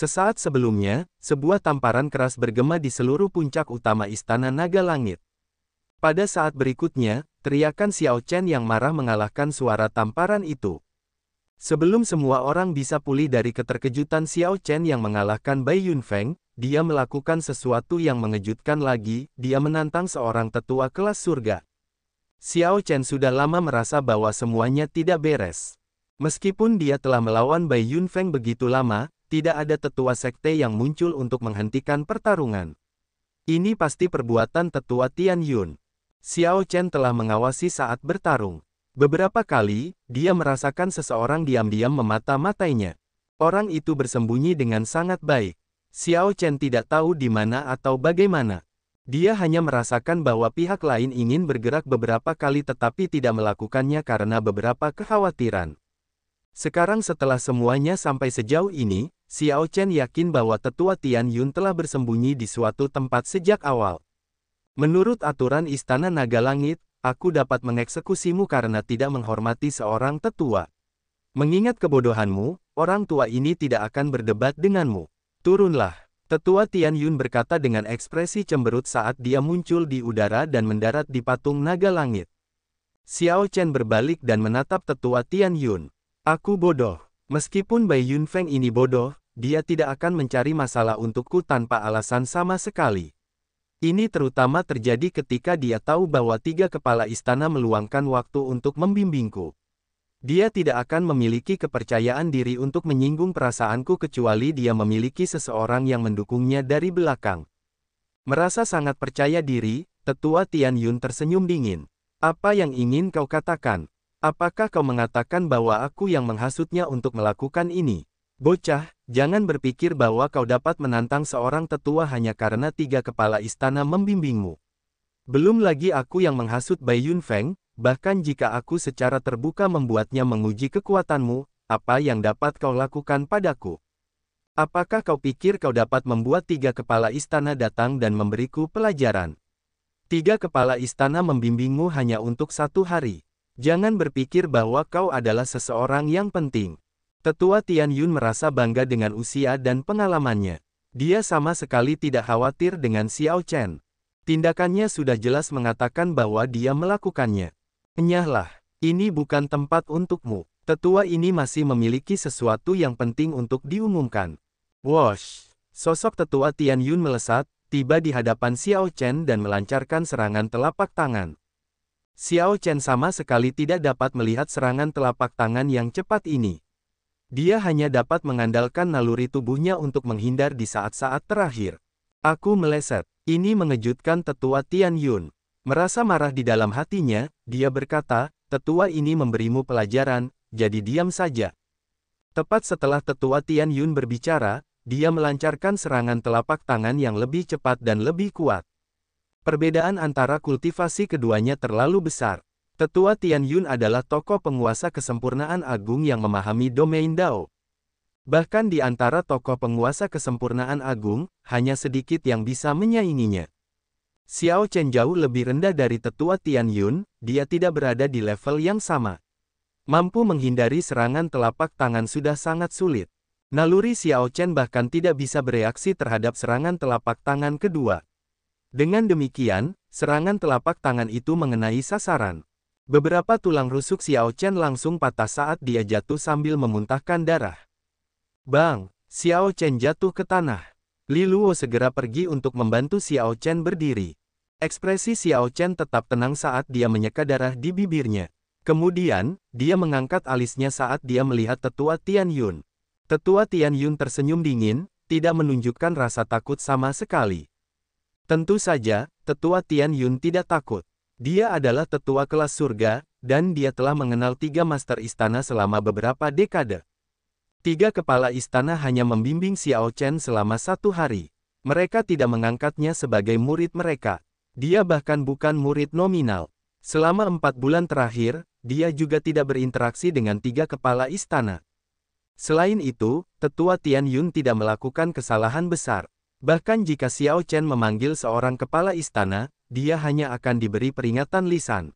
Sesaat sebelumnya, sebuah tamparan keras bergema di seluruh puncak utama Istana Naga Langit. Pada saat berikutnya, teriakan Xiao Chen yang marah mengalahkan suara tamparan itu. Sebelum semua orang bisa pulih dari keterkejutan Xiao Chen yang mengalahkan Bai Yunfeng, dia melakukan sesuatu yang mengejutkan lagi, dia menantang seorang tetua kelas surga. Xiao Chen sudah lama merasa bahwa semuanya tidak beres. Meskipun dia telah melawan Bai Yunfeng begitu lama, tidak ada tetua sekte yang muncul untuk menghentikan pertarungan. Ini pasti perbuatan tetua Tian Yun. Xiao Chen telah mengawasi saat bertarung. Beberapa kali, dia merasakan seseorang diam-diam memata-matainya. Orang itu bersembunyi dengan sangat baik. Xiao Chen tidak tahu di mana atau bagaimana. Dia hanya merasakan bahwa pihak lain ingin bergerak beberapa kali tetapi tidak melakukannya karena beberapa kekhawatiran. Sekarang setelah semuanya sampai sejauh ini, Xiao Chen yakin bahwa tetua Tian Yun telah bersembunyi di suatu tempat sejak awal. Menurut aturan Istana Naga Langit, aku dapat mengeksekusimu karena tidak menghormati seorang tetua. Mengingat kebodohanmu, orang tua ini tidak akan berdebat denganmu. Turunlah. Tetua Tian Yun berkata dengan ekspresi cemberut saat dia muncul di udara dan mendarat di patung naga langit. Xiao Chen berbalik dan menatap tetua Tian Yun. Aku bodoh. Meskipun Bai Yunfeng ini bodoh, dia tidak akan mencari masalah untukku tanpa alasan sama sekali. Ini terutama terjadi ketika dia tahu bahwa tiga kepala istana meluangkan waktu untuk membimbingku. Dia tidak akan memiliki kepercayaan diri untuk menyinggung perasaanku kecuali dia memiliki seseorang yang mendukungnya dari belakang. Merasa sangat percaya diri, tetua Tian Yun tersenyum dingin. Apa yang ingin kau katakan? Apakah kau mengatakan bahwa aku yang menghasutnya untuk melakukan ini? Bocah, jangan berpikir bahwa kau dapat menantang seorang tetua hanya karena tiga kepala istana membimbingmu. Belum lagi aku yang menghasut Bai Yun Feng, bahkan jika aku secara terbuka membuatnya menguji kekuatanmu, apa yang dapat kau lakukan padaku? Apakah kau pikir kau dapat membuat tiga kepala istana datang dan memberiku pelajaran? Tiga kepala istana membimbingmu hanya untuk satu hari. Jangan berpikir bahwa kau adalah seseorang yang penting. Tetua Tian Yun merasa bangga dengan usia dan pengalamannya. Dia sama sekali tidak khawatir dengan Xiao Chen. Tindakannya sudah jelas mengatakan bahwa dia melakukannya. Enyahlah, ini bukan tempat untukmu. Tetua ini masih memiliki sesuatu yang penting untuk diumumkan. Wash! Sosok tetua Tian Yun melesat, tiba di hadapan Xiao Chen dan melancarkan serangan telapak tangan. Xiao Chen sama sekali tidak dapat melihat serangan telapak tangan yang cepat ini. Dia hanya dapat mengandalkan naluri tubuhnya untuk menghindar di saat-saat terakhir. Aku meleset. Ini mengejutkan tetua Tian Yun. Merasa marah di dalam hatinya, dia berkata, tetua ini memberimu pelajaran, jadi diam saja. Tepat setelah tetua Tian Yun berbicara, dia melancarkan serangan telapak tangan yang lebih cepat dan lebih kuat. Perbedaan antara kultivasi keduanya terlalu besar. Tetua Tian Yun adalah tokoh penguasa kesempurnaan agung yang memahami domain Dao. Bahkan di antara tokoh penguasa kesempurnaan agung, hanya sedikit yang bisa menyainginya. Xiao Chen jauh lebih rendah dari tetua Tian Yun, dia tidak berada di level yang sama. Mampu menghindari serangan telapak tangan sudah sangat sulit. Naluri Xiao Chen bahkan tidak bisa bereaksi terhadap serangan telapak tangan kedua. Dengan demikian, serangan telapak tangan itu mengenai sasaran. Beberapa tulang rusuk Xiao Chen langsung patah saat dia jatuh sambil memuntahkan darah. Bang, Xiao Chen jatuh ke tanah. Li Luo segera pergi untuk membantu Xiao Chen berdiri. Ekspresi Xiao Chen tetap tenang saat dia menyeka darah di bibirnya. Kemudian, dia mengangkat alisnya saat dia melihat tetua Tian Yun. Tetua Tian Yun tersenyum dingin, tidak menunjukkan rasa takut sama sekali. Tentu saja, tetua Tian Yun tidak takut. Dia adalah tetua kelas surga, dan dia telah mengenal tiga master istana selama beberapa dekade. Tiga kepala istana hanya membimbing Xiao Chen selama satu hari. Mereka tidak mengangkatnya sebagai murid mereka. Dia bahkan bukan murid nominal. Selama empat bulan terakhir, dia juga tidak berinteraksi dengan tiga kepala istana. Selain itu, tetua Tian Yun tidak melakukan kesalahan besar. Bahkan jika Xiao Chen memanggil seorang kepala istana, dia hanya akan diberi peringatan lisan.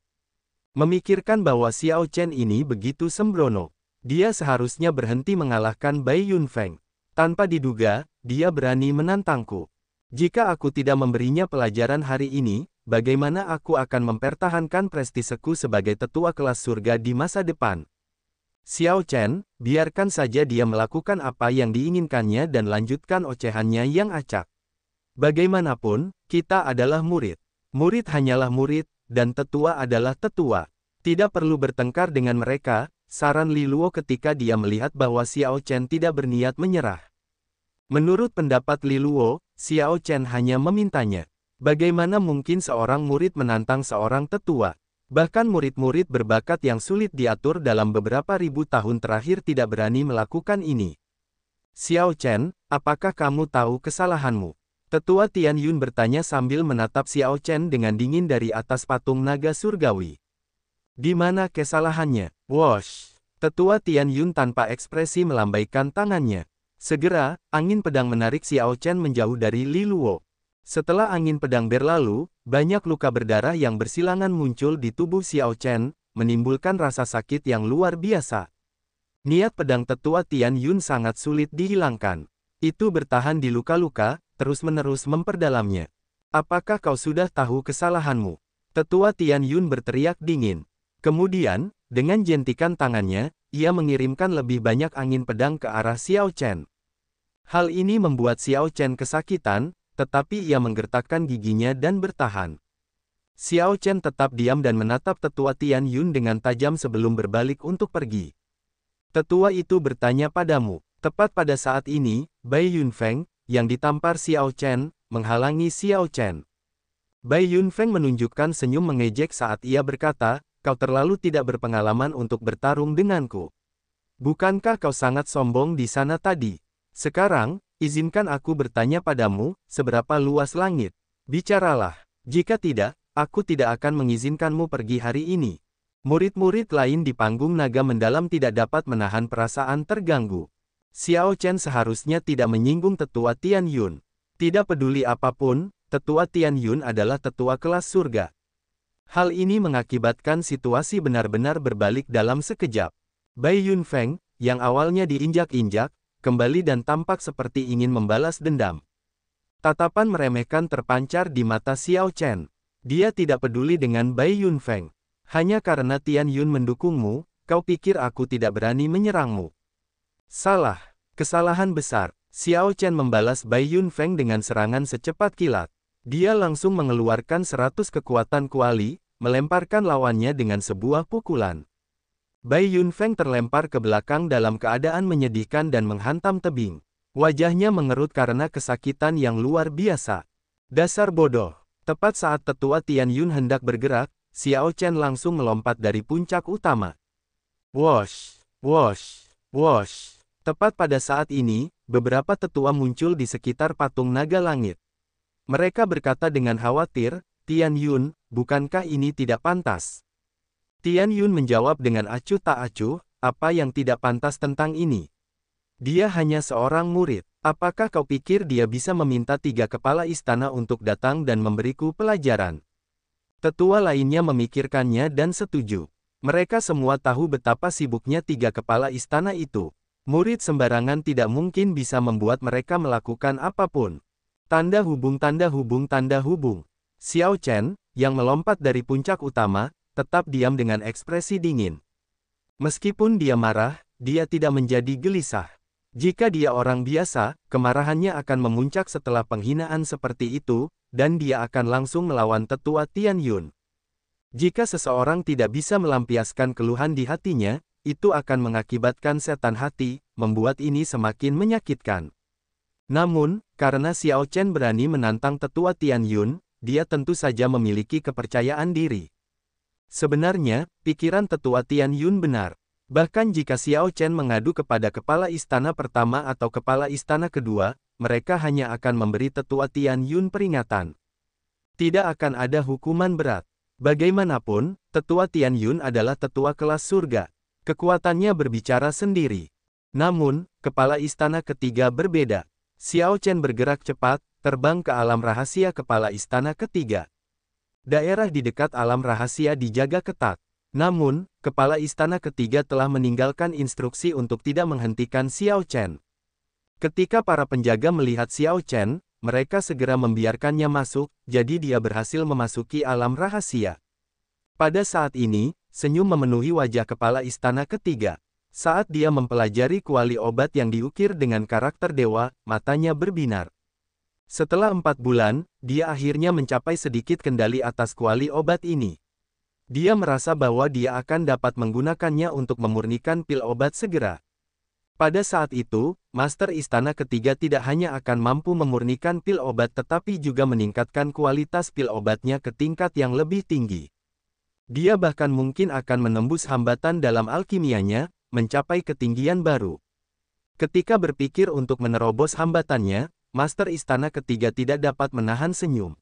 Memikirkan bahwa Xiao Chen ini begitu sembrono, dia seharusnya berhenti mengalahkan Bai Yunfeng. Tanpa diduga, dia berani menantangku. Jika aku tidak memberinya pelajaran hari ini, bagaimana aku akan mempertahankan prestiseku sebagai tetua kelas surga di masa depan? Xiao Chen, biarkan saja dia melakukan apa yang diinginkannya dan lanjutkan ocehannya yang acak. Bagaimanapun, kita adalah murid. Murid hanyalah murid, dan tetua adalah tetua. Tidak perlu bertengkar dengan mereka, saran Li Luo ketika dia melihat bahwa Xiao Chen tidak berniat menyerah. Menurut pendapat Li Luo, Xiao Chen hanya memintanya. Bagaimana mungkin seorang murid menantang seorang tetua? Bahkan murid-murid berbakat yang sulit diatur dalam beberapa ribu tahun terakhir tidak berani melakukan ini. Xiao Chen, apakah kamu tahu kesalahanmu? Tetua Tian Yun bertanya sambil menatap Xiao Chen dengan dingin dari atas patung naga surgawi. Di mana kesalahannya? Wash! Tetua Tian Yun tanpa ekspresi melambaikan tangannya. Segera, angin pedang menarik Xiao Chen menjauh dari Li Luo. Setelah angin pedang berlalu, banyak luka berdarah yang bersilangan muncul di tubuh Xiao Chen, menimbulkan rasa sakit yang luar biasa. Niat pedang tetua Tian Yun sangat sulit dihilangkan. Itu bertahan di luka-luka, terus-menerus memperdalamnya. Apakah kau sudah tahu kesalahanmu? Tetua Tian Yun berteriak dingin. Kemudian, dengan jentikan tangannya, ia mengirimkan lebih banyak angin pedang ke arah Xiao Chen. Hal ini membuat Xiao Chen kesakitan, tetapi ia menggertakkan giginya dan bertahan. Xiao Chen tetap diam dan menatap tetua Tian Yun dengan tajam sebelum berbalik untuk pergi. Tetua itu bertanya padamu. Tepat pada saat ini, Bai Yun Feng, yang ditampar Xiao Chen, menghalangi Xiao Chen. Bai Yun Feng menunjukkan senyum mengejek saat ia berkata, kau terlalu tidak berpengalaman untuk bertarung denganku. Bukankah kau sangat sombong di sana tadi? Sekarang, Izinkan aku bertanya padamu, seberapa luas langit? Bicaralah. Jika tidak, aku tidak akan mengizinkanmu pergi hari ini. Murid-murid lain di panggung naga mendalam tidak dapat menahan perasaan terganggu. Xiao Chen seharusnya tidak menyinggung tetua Tian Yun. Tidak peduli apapun, tetua Tian Yun adalah tetua kelas surga. Hal ini mengakibatkan situasi benar-benar berbalik dalam sekejap. Bai Yun Feng, yang awalnya diinjak-injak, kembali dan tampak seperti ingin membalas dendam. Tatapan meremehkan terpancar di mata Xiao Chen. Dia tidak peduli dengan Bai Yun Feng. Hanya karena Tian Yun mendukungmu, kau pikir aku tidak berani menyerangmu. Salah. Kesalahan besar. Xiao Chen membalas Bai Yun Feng dengan serangan secepat kilat. Dia langsung mengeluarkan seratus kekuatan kuali, melemparkan lawannya dengan sebuah pukulan. Bai Feng terlempar ke belakang dalam keadaan menyedihkan dan menghantam tebing. Wajahnya mengerut karena kesakitan yang luar biasa. Dasar bodoh. Tepat saat tetua Tian Yun hendak bergerak, Xiao Chen langsung melompat dari puncak utama. Wash, wash, wash. Tepat pada saat ini, beberapa tetua muncul di sekitar patung naga langit. Mereka berkata dengan khawatir, Tian Yun, bukankah ini tidak pantas? Tian Yun menjawab dengan acuh tak acuh, apa yang tidak pantas tentang ini? Dia hanya seorang murid. Apakah kau pikir dia bisa meminta tiga kepala istana untuk datang dan memberiku pelajaran? Tetua lainnya memikirkannya dan setuju. Mereka semua tahu betapa sibuknya tiga kepala istana itu. Murid sembarangan tidak mungkin bisa membuat mereka melakukan apapun. Tanda hubung tanda hubung tanda hubung. Xiao Chen, yang melompat dari puncak utama, tetap diam dengan ekspresi dingin. Meskipun dia marah, dia tidak menjadi gelisah. Jika dia orang biasa, kemarahannya akan memuncak setelah penghinaan seperti itu, dan dia akan langsung melawan tetua Tian Yun. Jika seseorang tidak bisa melampiaskan keluhan di hatinya, itu akan mengakibatkan setan hati, membuat ini semakin menyakitkan. Namun, karena Xiao Chen berani menantang tetua Tian Yun, dia tentu saja memiliki kepercayaan diri. Sebenarnya, pikiran tetua Tian Yun benar. Bahkan jika Xiao Chen mengadu kepada kepala istana pertama atau kepala istana kedua, mereka hanya akan memberi tetua Tian Yun peringatan. Tidak akan ada hukuman berat. Bagaimanapun, tetua Tian Yun adalah tetua kelas surga. Kekuatannya berbicara sendiri. Namun, kepala istana ketiga berbeda. Xiao Chen bergerak cepat, terbang ke alam rahasia kepala istana ketiga. Daerah di dekat alam rahasia dijaga ketat. Namun, kepala istana ketiga telah meninggalkan instruksi untuk tidak menghentikan Xiao Chen. Ketika para penjaga melihat Xiao Chen, mereka segera membiarkannya masuk, jadi dia berhasil memasuki alam rahasia. Pada saat ini, senyum memenuhi wajah kepala istana ketiga. Saat dia mempelajari kuali obat yang diukir dengan karakter dewa, matanya berbinar. Setelah empat bulan, dia akhirnya mencapai sedikit kendali atas kuali obat ini. Dia merasa bahwa dia akan dapat menggunakannya untuk memurnikan pil obat segera. Pada saat itu, Master Istana ketiga tidak hanya akan mampu memurnikan pil obat tetapi juga meningkatkan kualitas pil obatnya ke tingkat yang lebih tinggi. Dia bahkan mungkin akan menembus hambatan dalam alkimianya, mencapai ketinggian baru. Ketika berpikir untuk menerobos hambatannya, Master Istana ketiga tidak dapat menahan senyum.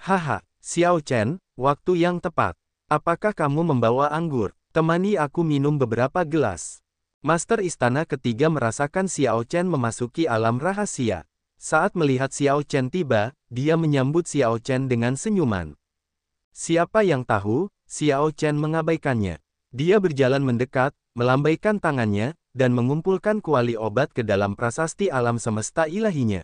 Haha, Xiao Chen, waktu yang tepat. Apakah kamu membawa anggur? Temani aku minum beberapa gelas. Master Istana ketiga merasakan Xiao Chen memasuki alam rahasia. Saat melihat Xiao Chen tiba, dia menyambut Xiao Chen dengan senyuman. Siapa yang tahu, Xiao Chen mengabaikannya. Dia berjalan mendekat, melambaikan tangannya, dan mengumpulkan kuali obat ke dalam prasasti alam semesta ilahinya.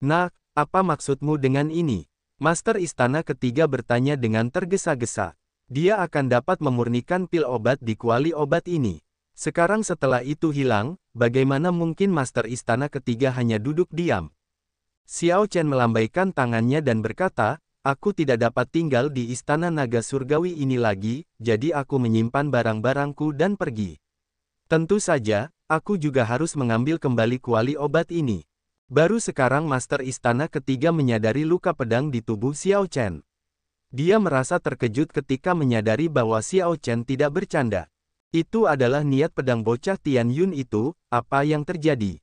Nah, apa maksudmu dengan ini? Master Istana ketiga bertanya dengan tergesa-gesa. Dia akan dapat memurnikan pil obat di kuali obat ini. Sekarang setelah itu hilang, bagaimana mungkin Master Istana ketiga hanya duduk diam? Xiao Chen melambaikan tangannya dan berkata, Aku tidak dapat tinggal di Istana Naga Surgawi ini lagi, jadi aku menyimpan barang-barangku dan pergi. Tentu saja, aku juga harus mengambil kembali kuali obat ini. Baru sekarang Master Istana ketiga menyadari luka pedang di tubuh Xiao Chen. Dia merasa terkejut ketika menyadari bahwa Xiao Chen tidak bercanda. Itu adalah niat pedang bocah Tian Yun itu, apa yang terjadi?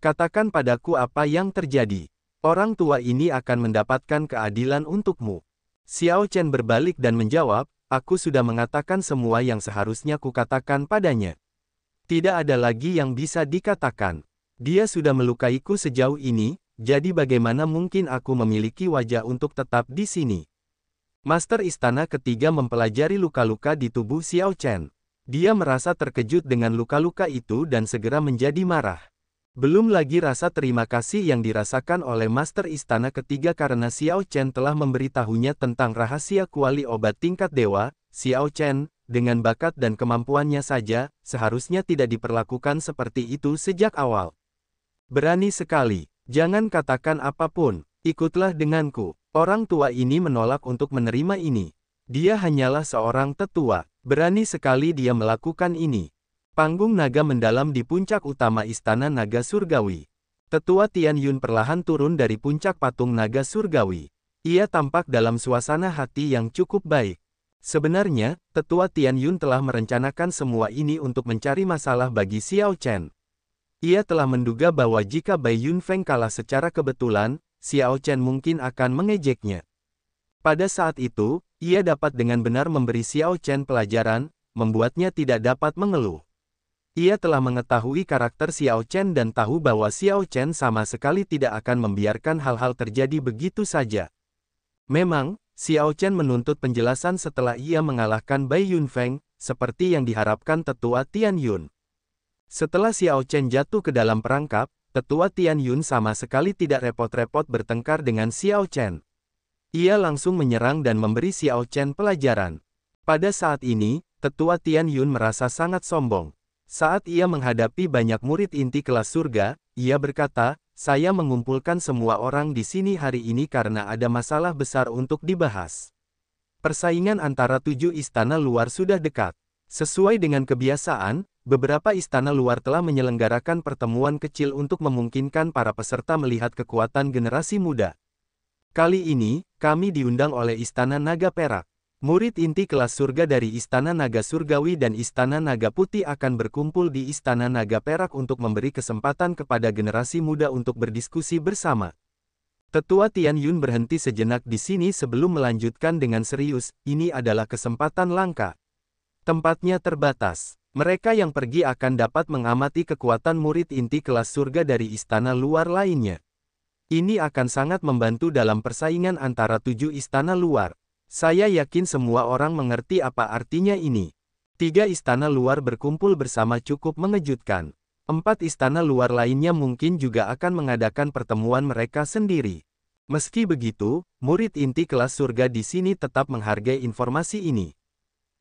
Katakan padaku apa yang terjadi. Orang tua ini akan mendapatkan keadilan untukmu. Xiao Chen berbalik dan menjawab, aku sudah mengatakan semua yang seharusnya kukatakan padanya. Tidak ada lagi yang bisa dikatakan. Dia sudah melukaiku sejauh ini, jadi bagaimana mungkin aku memiliki wajah untuk tetap di sini? Master Istana ketiga mempelajari luka-luka di tubuh Xiao Chen. Dia merasa terkejut dengan luka-luka itu dan segera menjadi marah. Belum lagi rasa terima kasih yang dirasakan oleh Master Istana ketiga karena Xiao Chen telah memberitahunya tentang rahasia kuali obat tingkat dewa, Xiao Chen, dengan bakat dan kemampuannya saja, seharusnya tidak diperlakukan seperti itu sejak awal. Berani sekali, jangan katakan apapun, ikutlah denganku. Orang tua ini menolak untuk menerima ini. Dia hanyalah seorang tetua, berani sekali dia melakukan ini. Panggung naga mendalam di puncak utama istana naga surgawi. Tetua Tian Yun perlahan turun dari puncak patung naga surgawi. Ia tampak dalam suasana hati yang cukup baik. Sebenarnya, tetua Tian Yun telah merencanakan semua ini untuk mencari masalah bagi Xiao Chen. Ia telah menduga bahwa jika Bai Feng kalah secara kebetulan, Xiao Chen mungkin akan mengejeknya. Pada saat itu, ia dapat dengan benar memberi Xiao Chen pelajaran, membuatnya tidak dapat mengeluh. Ia telah mengetahui karakter Xiao Chen dan tahu bahwa Xiao Chen sama sekali tidak akan membiarkan hal-hal terjadi begitu saja. Memang, Xiao Chen menuntut penjelasan setelah ia mengalahkan Bai Yunfeng, seperti yang diharapkan tetua Tian Yun. Setelah Xiao Chen jatuh ke dalam perangkap, tetua Tian Yun sama sekali tidak repot-repot bertengkar dengan Xiao Chen. Ia langsung menyerang dan memberi Xiao Chen pelajaran. Pada saat ini, tetua Tian Yun merasa sangat sombong. Saat ia menghadapi banyak murid inti kelas surga, ia berkata, saya mengumpulkan semua orang di sini hari ini karena ada masalah besar untuk dibahas. Persaingan antara tujuh istana luar sudah dekat. Sesuai dengan kebiasaan, beberapa istana luar telah menyelenggarakan pertemuan kecil untuk memungkinkan para peserta melihat kekuatan generasi muda. Kali ini, kami diundang oleh Istana Naga Perak. Murid inti kelas surga dari Istana Naga Surgawi dan Istana Naga Putih akan berkumpul di Istana Naga Perak untuk memberi kesempatan kepada generasi muda untuk berdiskusi bersama. Tetua Tian Yun berhenti sejenak di sini sebelum melanjutkan dengan serius, ini adalah kesempatan langka. Tempatnya terbatas. Mereka yang pergi akan dapat mengamati kekuatan murid inti kelas surga dari istana luar lainnya. Ini akan sangat membantu dalam persaingan antara tujuh istana luar. Saya yakin semua orang mengerti apa artinya ini. Tiga istana luar berkumpul bersama cukup mengejutkan. Empat istana luar lainnya mungkin juga akan mengadakan pertemuan mereka sendiri. Meski begitu, murid inti kelas surga di sini tetap menghargai informasi ini.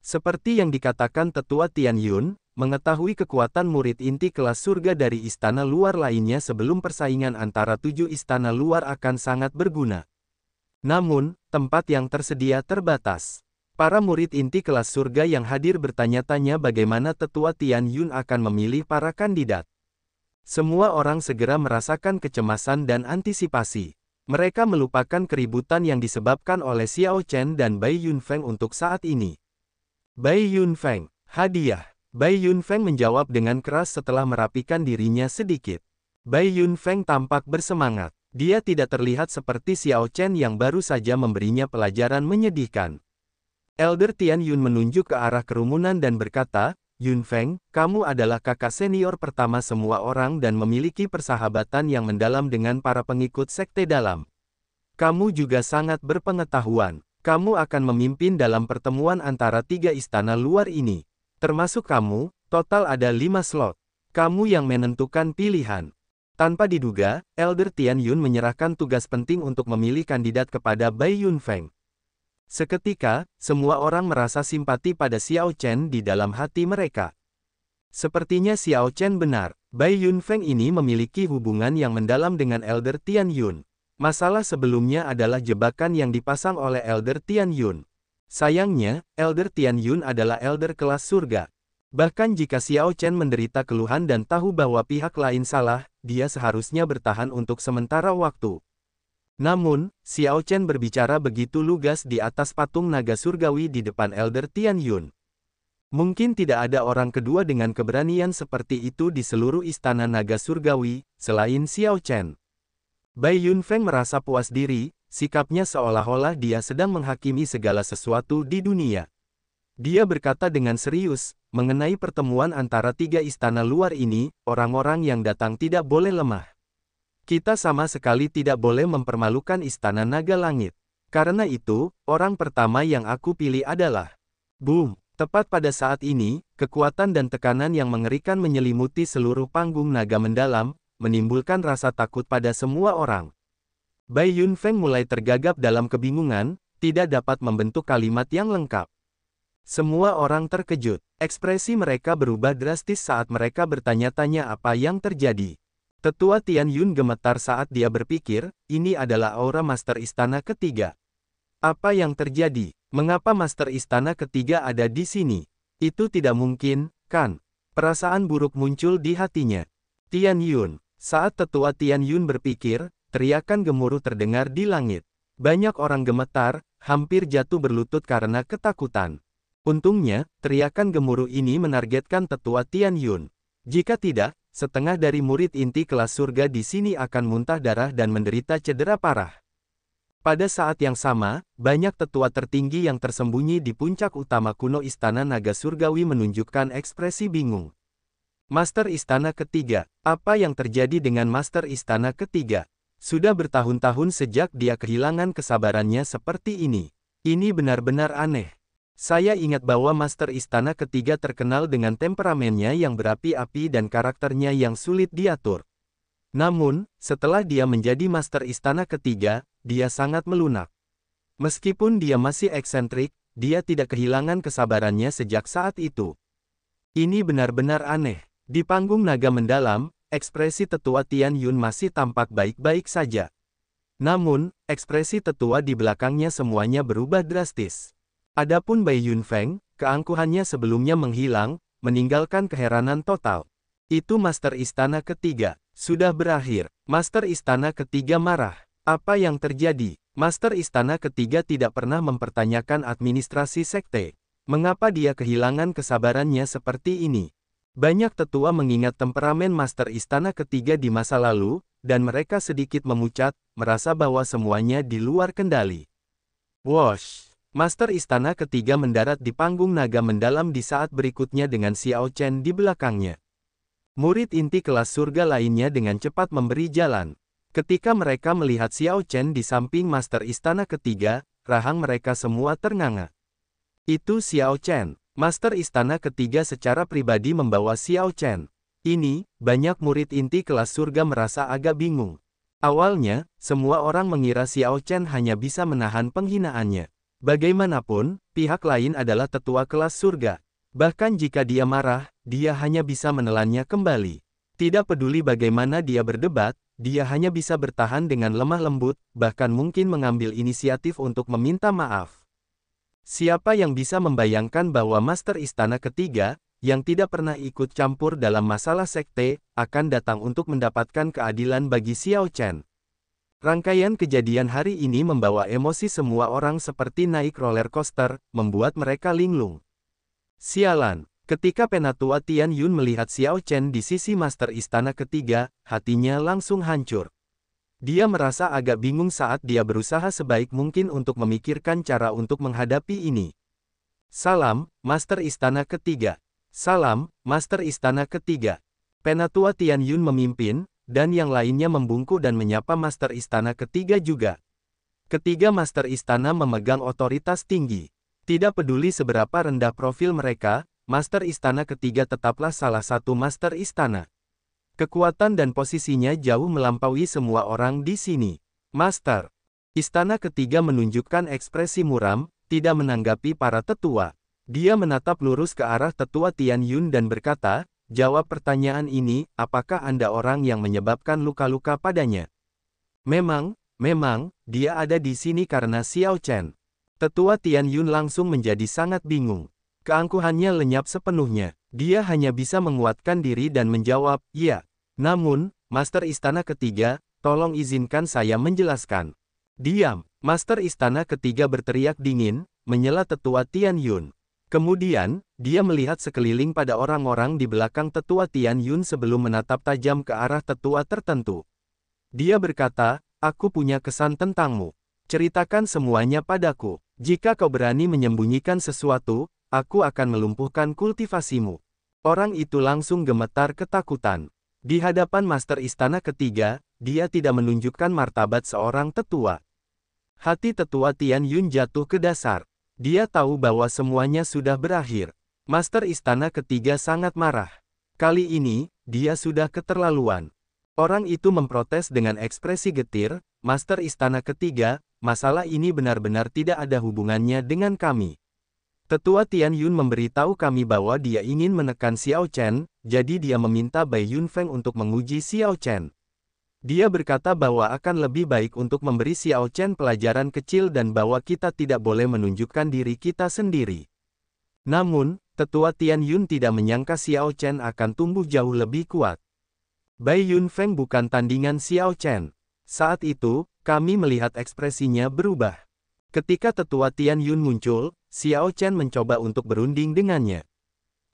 Seperti yang dikatakan tetua Tian Yun, mengetahui kekuatan murid inti kelas surga dari istana luar lainnya sebelum persaingan antara tujuh istana luar akan sangat berguna. Namun, tempat yang tersedia terbatas. Para murid inti kelas surga yang hadir bertanya-tanya bagaimana tetua Tian Yun akan memilih para kandidat. Semua orang segera merasakan kecemasan dan antisipasi. Mereka melupakan keributan yang disebabkan oleh Xiao Chen dan Bai Yun Feng untuk saat ini. Bai Yun Feng, hadiah. Bai Yun Feng menjawab dengan keras setelah merapikan dirinya sedikit. Bai Yun Feng tampak bersemangat. Dia tidak terlihat seperti Xiao Chen yang baru saja memberinya pelajaran menyedihkan. Elder Tian Yun menunjuk ke arah kerumunan dan berkata, Yun Feng, kamu adalah kakak senior pertama semua orang dan memiliki persahabatan yang mendalam dengan para pengikut sekte dalam. Kamu juga sangat berpengetahuan. Kamu akan memimpin dalam pertemuan antara tiga istana luar ini. Termasuk kamu, total ada lima slot. Kamu yang menentukan pilihan. Tanpa diduga, Elder Tian Yun menyerahkan tugas penting untuk memilih kandidat kepada Bai Yun Feng. Seketika, semua orang merasa simpati pada Xiao Chen di dalam hati mereka. Sepertinya Xiao Chen benar, Bai Yun Feng ini memiliki hubungan yang mendalam dengan Elder Tian Yun. Masalah sebelumnya adalah jebakan yang dipasang oleh Elder Tian Yun. Sayangnya, Elder Tian Yun adalah Elder kelas surga, Bahkan jika Xiao Chen menderita keluhan dan tahu bahwa pihak lain salah, dia seharusnya bertahan untuk sementara waktu. Namun, Xiao Chen berbicara begitu lugas di atas patung naga surgawi di depan Elder Tian Yun. Mungkin tidak ada orang kedua dengan keberanian seperti itu di seluruh istana naga surgawi, selain Xiao Chen. Bai Yun Feng merasa puas diri, sikapnya seolah-olah dia sedang menghakimi segala sesuatu di dunia. Dia berkata dengan serius, mengenai pertemuan antara tiga istana luar ini, orang-orang yang datang tidak boleh lemah. Kita sama sekali tidak boleh mempermalukan istana naga langit. Karena itu, orang pertama yang aku pilih adalah Boom! Tepat pada saat ini, kekuatan dan tekanan yang mengerikan menyelimuti seluruh panggung naga mendalam, menimbulkan rasa takut pada semua orang. Bai Yunfeng mulai tergagap dalam kebingungan, tidak dapat membentuk kalimat yang lengkap. Semua orang terkejut. Ekspresi mereka berubah drastis saat mereka bertanya-tanya apa yang terjadi. Tetua Tian Yun gemetar saat dia berpikir, ini adalah aura Master Istana ketiga. Apa yang terjadi? Mengapa Master Istana ketiga ada di sini? Itu tidak mungkin, kan? Perasaan buruk muncul di hatinya. Tian Yun. Saat tetua Tian Yun berpikir, teriakan gemuruh terdengar di langit. Banyak orang gemetar, hampir jatuh berlutut karena ketakutan. Untungnya, teriakan gemuruh ini menargetkan tetua Tian Yun. Jika tidak, setengah dari murid inti kelas surga di sini akan muntah darah dan menderita cedera parah. Pada saat yang sama, banyak tetua tertinggi yang tersembunyi di puncak utama kuno Istana Naga Surgawi menunjukkan ekspresi bingung. Master Istana Ketiga, apa yang terjadi dengan Master Istana Ketiga? Sudah bertahun-tahun sejak dia kehilangan kesabarannya seperti ini. Ini benar-benar aneh. Saya ingat bahwa Master Istana ketiga terkenal dengan temperamennya yang berapi-api dan karakternya yang sulit diatur. Namun, setelah dia menjadi Master Istana ketiga, dia sangat melunak. Meskipun dia masih eksentrik, dia tidak kehilangan kesabarannya sejak saat itu. Ini benar-benar aneh. Di panggung naga mendalam, ekspresi tetua Tian Yun masih tampak baik-baik saja. Namun, ekspresi tetua di belakangnya semuanya berubah drastis. Adapun Bai Yunfeng, keangkuhannya sebelumnya menghilang, meninggalkan keheranan total. Itu Master Istana ketiga. Sudah berakhir. Master Istana ketiga marah. Apa yang terjadi? Master Istana ketiga tidak pernah mempertanyakan administrasi sekte. Mengapa dia kehilangan kesabarannya seperti ini? Banyak tetua mengingat temperamen Master Istana ketiga di masa lalu, dan mereka sedikit memucat, merasa bahwa semuanya di luar kendali. Wash! Master Istana ketiga mendarat di panggung naga mendalam di saat berikutnya dengan Xiao Chen di belakangnya. Murid inti kelas surga lainnya dengan cepat memberi jalan. Ketika mereka melihat Xiao Chen di samping Master Istana ketiga, rahang mereka semua ternganga. Itu Xiao Chen. Master Istana ketiga secara pribadi membawa Xiao Chen. Ini, banyak murid inti kelas surga merasa agak bingung. Awalnya, semua orang mengira Xiao Chen hanya bisa menahan penghinaannya. Bagaimanapun, pihak lain adalah tetua kelas surga. Bahkan jika dia marah, dia hanya bisa menelannya kembali. Tidak peduli bagaimana dia berdebat, dia hanya bisa bertahan dengan lemah lembut, bahkan mungkin mengambil inisiatif untuk meminta maaf. Siapa yang bisa membayangkan bahwa Master Istana ketiga, yang tidak pernah ikut campur dalam masalah sekte, akan datang untuk mendapatkan keadilan bagi Xiao Chen. Rangkaian kejadian hari ini membawa emosi semua orang seperti naik roller coaster, membuat mereka linglung. Sialan, ketika Penatua Tian Yun melihat Xiao Chen di sisi Master Istana ketiga, hatinya langsung hancur. Dia merasa agak bingung saat dia berusaha sebaik mungkin untuk memikirkan cara untuk menghadapi ini. Salam, Master Istana Ketiga. Salam, Master Istana Ketiga. Penatua Tian Yun memimpin, dan yang lainnya membungkuk dan menyapa Master Istana ketiga juga. Ketiga Master Istana memegang otoritas tinggi. Tidak peduli seberapa rendah profil mereka, Master Istana ketiga tetaplah salah satu Master Istana. Kekuatan dan posisinya jauh melampaui semua orang di sini. Master Istana ketiga menunjukkan ekspresi muram, tidak menanggapi para tetua. Dia menatap lurus ke arah tetua Tian Yun dan berkata, Jawab pertanyaan ini, apakah Anda orang yang menyebabkan luka-luka padanya? Memang, memang, dia ada di sini karena Xiao Chen. Tetua Tian Yun langsung menjadi sangat bingung. Keangkuhannya lenyap sepenuhnya. Dia hanya bisa menguatkan diri dan menjawab, ya. Namun, Master Istana Ketiga, tolong izinkan saya menjelaskan. Diam, Master Istana Ketiga berteriak dingin, menyela tetua Tian Yun. Kemudian, dia melihat sekeliling pada orang-orang di belakang tetua Tian Yun sebelum menatap tajam ke arah tetua tertentu. Dia berkata, aku punya kesan tentangmu. Ceritakan semuanya padaku. Jika kau berani menyembunyikan sesuatu, aku akan melumpuhkan kultivasimu. Orang itu langsung gemetar ketakutan. Di hadapan Master Istana ketiga, dia tidak menunjukkan martabat seorang tetua. Hati tetua Tian Yun jatuh ke dasar. Dia tahu bahwa semuanya sudah berakhir. Master Istana ketiga sangat marah. Kali ini, dia sudah keterlaluan. Orang itu memprotes dengan ekspresi getir, Master Istana ketiga, masalah ini benar-benar tidak ada hubungannya dengan kami. Tetua Tian Yun memberitahu kami bahwa dia ingin menekan Xiao Chen, jadi dia meminta Bai Yun Feng untuk menguji Xiao Chen. Dia berkata bahwa akan lebih baik untuk memberi Xiao Chen pelajaran kecil dan bahwa kita tidak boleh menunjukkan diri kita sendiri. Namun, tetua Tian Yun tidak menyangka Xiao Chen akan tumbuh jauh lebih kuat. Bai Yun Feng bukan tandingan Xiao Chen. Saat itu, kami melihat ekspresinya berubah. Ketika tetua Tian Yun muncul, Xiao Chen mencoba untuk berunding dengannya.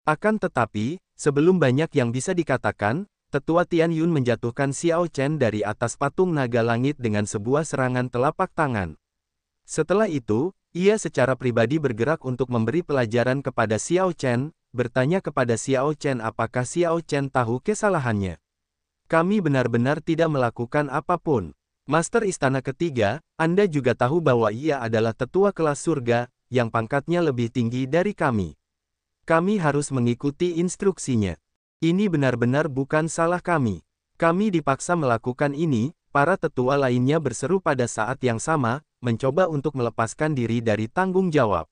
Akan tetapi, sebelum banyak yang bisa dikatakan, Tetua Tian Yun menjatuhkan Xiao Chen dari atas patung naga langit dengan sebuah serangan telapak tangan. Setelah itu, ia secara pribadi bergerak untuk memberi pelajaran kepada Xiao Chen, bertanya kepada Xiao Chen apakah Xiao Chen tahu kesalahannya. Kami benar-benar tidak melakukan apapun. Master Istana Ketiga, Anda juga tahu bahwa ia adalah tetua kelas surga, yang pangkatnya lebih tinggi dari kami. Kami harus mengikuti instruksinya. Ini benar-benar bukan salah kami. Kami dipaksa melakukan ini, para tetua lainnya berseru pada saat yang sama, mencoba untuk melepaskan diri dari tanggung jawab.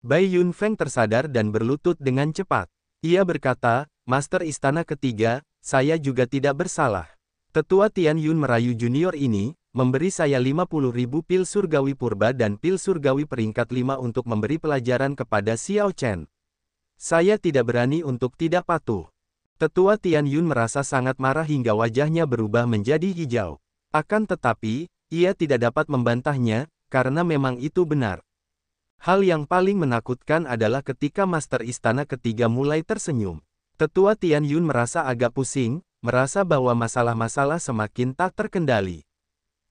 Bai Yun Feng tersadar dan berlutut dengan cepat. Ia berkata, Master Istana Ketiga, saya juga tidak bersalah. Tetua Tian Yun merayu junior ini, memberi saya 50 ribu pil surgawi purba dan pil surgawi peringkat 5 untuk memberi pelajaran kepada Xiao Chen. Saya tidak berani untuk tidak patuh. Tetua Tian Yun merasa sangat marah hingga wajahnya berubah menjadi hijau. Akan tetapi, ia tidak dapat membantahnya, karena memang itu benar. Hal yang paling menakutkan adalah ketika Master Istana ketiga mulai tersenyum. Tetua Tian Yun merasa agak pusing, merasa bahwa masalah-masalah semakin tak terkendali.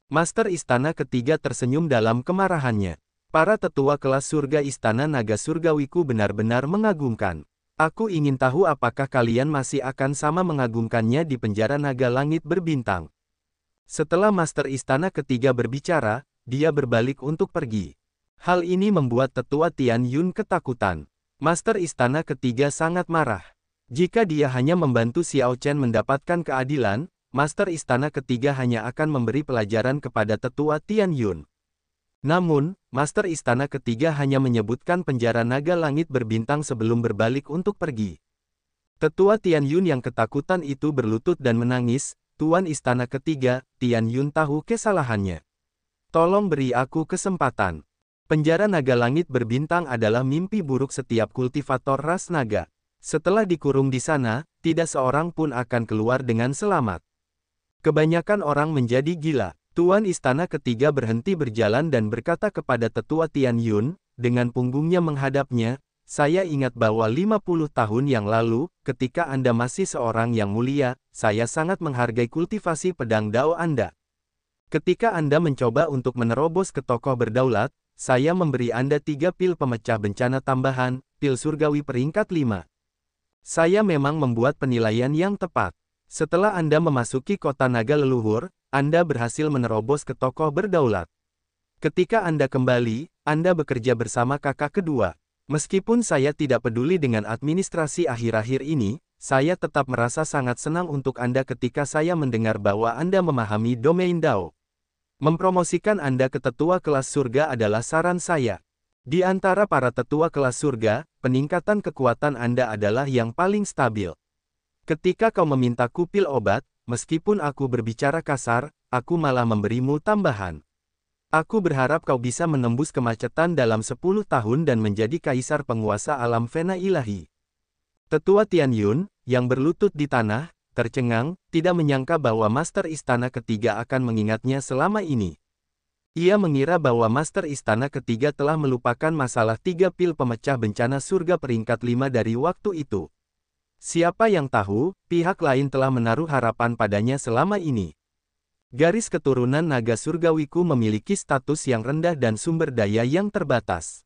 Master Istana ketiga tersenyum dalam kemarahannya. Para tetua kelas surga Istana Naga Surgawiku benar-benar mengagumkan. Aku ingin tahu apakah kalian masih akan sama mengagumkannya di penjara naga langit berbintang. Setelah Master Istana ketiga berbicara, dia berbalik untuk pergi. Hal ini membuat tetua Tian Yun ketakutan. Master Istana ketiga sangat marah. Jika dia hanya membantu Xiao Chen mendapatkan keadilan, Master Istana ketiga hanya akan memberi pelajaran kepada tetua Tian Yun. Namun, Master Istana ketiga hanya menyebutkan penjara naga langit berbintang sebelum berbalik untuk pergi. Tetua Tian Yun yang ketakutan itu berlutut dan menangis, Tuan Istana ketiga, Tian Yun tahu kesalahannya. Tolong beri aku kesempatan. Penjara naga langit berbintang adalah mimpi buruk setiap kultivator ras naga. Setelah dikurung di sana, tidak seorang pun akan keluar dengan selamat. Kebanyakan orang menjadi gila. Tuan Istana ketiga berhenti berjalan dan berkata kepada tetua Tian Yun, dengan punggungnya menghadapnya, saya ingat bahwa 50 tahun yang lalu, ketika Anda masih seorang yang mulia, saya sangat menghargai kultivasi pedang dao Anda. Ketika Anda mencoba untuk menerobos ke tokoh berdaulat, saya memberi Anda tiga pil pemecah bencana tambahan, pil surgawi peringkat 5. Saya memang membuat penilaian yang tepat. Setelah Anda memasuki kota naga leluhur, Anda berhasil menerobos ke tokoh berdaulat. Ketika Anda kembali, Anda bekerja bersama kakak kedua. Meskipun saya tidak peduli dengan administrasi akhir-akhir ini, saya tetap merasa sangat senang untuk Anda ketika saya mendengar bahwa Anda memahami domain DAO. Mempromosikan Anda ke tetua kelas surga adalah saran saya. Di antara para tetua kelas surga, peningkatan kekuatan Anda adalah yang paling stabil. Ketika kau meminta pil obat, meskipun aku berbicara kasar, aku malah memberimu tambahan. Aku berharap kau bisa menembus kemacetan dalam 10 tahun dan menjadi kaisar penguasa alam Vena Ilahi. Tetua Tian Yun, yang berlutut di tanah, tercengang, tidak menyangka bahwa Master Istana ketiga akan mengingatnya selama ini. Ia mengira bahwa Master Istana ketiga telah melupakan masalah tiga pil pemecah bencana surga peringkat lima dari waktu itu. Siapa yang tahu, pihak lain telah menaruh harapan padanya selama ini. Garis keturunan naga surgawiku memiliki status yang rendah dan sumber daya yang terbatas.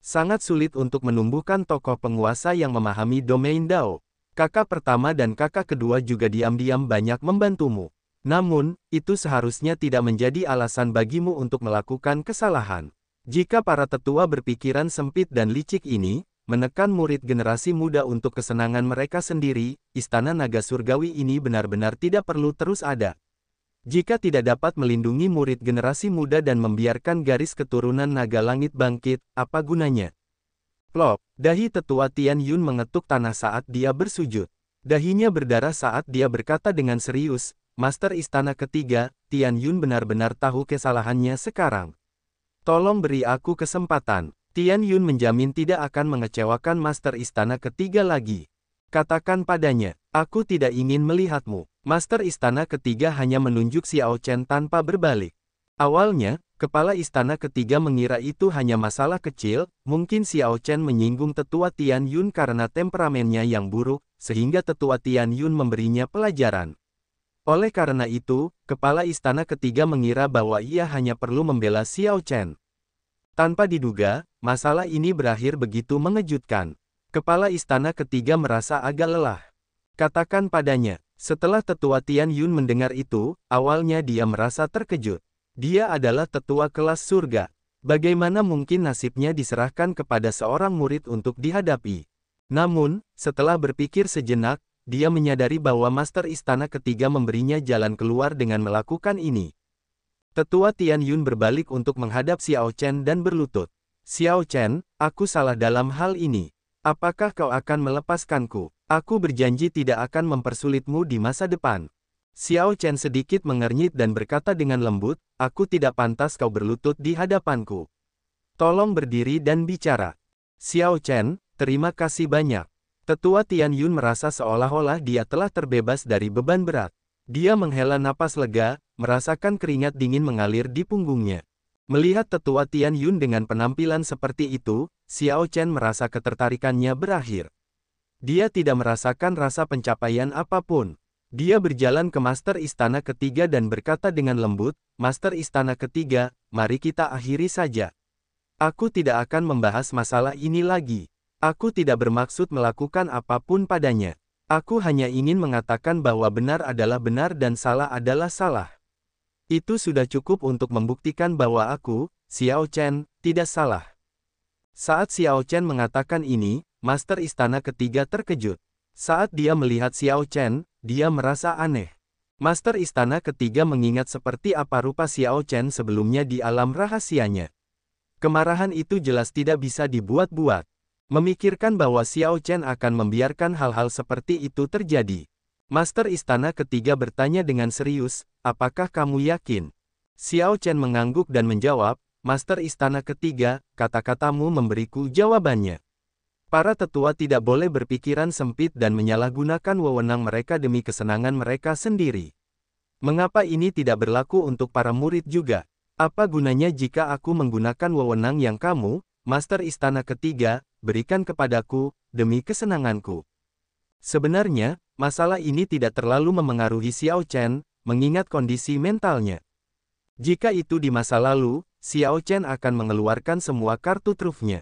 Sangat sulit untuk menumbuhkan tokoh penguasa yang memahami domain Dao. Kakak pertama dan kakak kedua juga diam-diam banyak membantumu. Namun, itu seharusnya tidak menjadi alasan bagimu untuk melakukan kesalahan. Jika para tetua berpikiran sempit dan licik ini, Menekan murid generasi muda untuk kesenangan mereka sendiri, istana naga surgawi ini benar-benar tidak perlu terus ada. Jika tidak dapat melindungi murid generasi muda dan membiarkan garis keturunan naga langit bangkit, apa gunanya? Plop, dahi tetua Tian Yun mengetuk tanah saat dia bersujud. Dahinya berdarah saat dia berkata dengan serius, Master Istana Ketiga, Tian Yun benar-benar tahu kesalahannya sekarang. Tolong beri aku kesempatan. Tian Yun menjamin tidak akan mengecewakan Master Istana ketiga lagi. Katakan padanya, aku tidak ingin melihatmu. Master Istana ketiga hanya menunjuk Xiao Chen tanpa berbalik. Awalnya, kepala istana ketiga mengira itu hanya masalah kecil, mungkin Xiao Chen menyinggung tetua Tian Yun karena temperamennya yang buruk, sehingga tetua Tian Yun memberinya pelajaran. Oleh karena itu, kepala istana ketiga mengira bahwa ia hanya perlu membela Xiao Chen. Tanpa diduga, masalah ini berakhir begitu mengejutkan. Kepala istana ketiga merasa agak lelah. Katakan padanya, setelah tetua Tian Yun mendengar itu, awalnya dia merasa terkejut. Dia adalah tetua kelas surga. Bagaimana mungkin nasibnya diserahkan kepada seorang murid untuk dihadapi? Namun, setelah berpikir sejenak, dia menyadari bahwa Master Istana ketiga memberinya jalan keluar dengan melakukan ini. Tetua Tian Yun berbalik untuk menghadap Xiao Chen dan berlutut. Xiao Chen, aku salah dalam hal ini. Apakah kau akan melepaskanku? Aku berjanji tidak akan mempersulitmu di masa depan. Xiao Chen sedikit mengernyit dan berkata dengan lembut, aku tidak pantas kau berlutut di hadapanku. Tolong berdiri dan bicara. Xiao Chen, terima kasih banyak. Tetua Tian Yun merasa seolah-olah dia telah terbebas dari beban berat. Dia menghela napas lega, merasakan keringat dingin mengalir di punggungnya. Melihat tetua Tian Yun dengan penampilan seperti itu, Xiao Chen merasa ketertarikannya berakhir. Dia tidak merasakan rasa pencapaian apapun. Dia berjalan ke Master Istana ketiga dan berkata dengan lembut, Master Istana ketiga, mari kita akhiri saja. Aku tidak akan membahas masalah ini lagi. Aku tidak bermaksud melakukan apapun padanya. Aku hanya ingin mengatakan bahwa benar adalah benar dan salah adalah salah. Itu sudah cukup untuk membuktikan bahwa aku, Xiao Chen, tidak salah. Saat Xiao Chen mengatakan ini, Master Istana ketiga terkejut. Saat dia melihat Xiao Chen, dia merasa aneh. Master Istana ketiga mengingat seperti apa rupa Xiao Chen sebelumnya di alam rahasianya. Kemarahan itu jelas tidak bisa dibuat-buat. Memikirkan bahwa Xiao Chen akan membiarkan hal-hal seperti itu terjadi. Master Istana ketiga bertanya dengan serius, apakah kamu yakin? Xiao Chen mengangguk dan menjawab, Master Istana ketiga, kata-katamu memberiku jawabannya. Para tetua tidak boleh berpikiran sempit dan menyalahgunakan wewenang mereka demi kesenangan mereka sendiri. Mengapa ini tidak berlaku untuk para murid juga? Apa gunanya jika aku menggunakan wewenang yang kamu, Master Istana ketiga, berikan kepadaku, demi kesenanganku. Sebenarnya, masalah ini tidak terlalu memengaruhi Xiao Chen, mengingat kondisi mentalnya. Jika itu di masa lalu, Xiao Chen akan mengeluarkan semua kartu trufnya.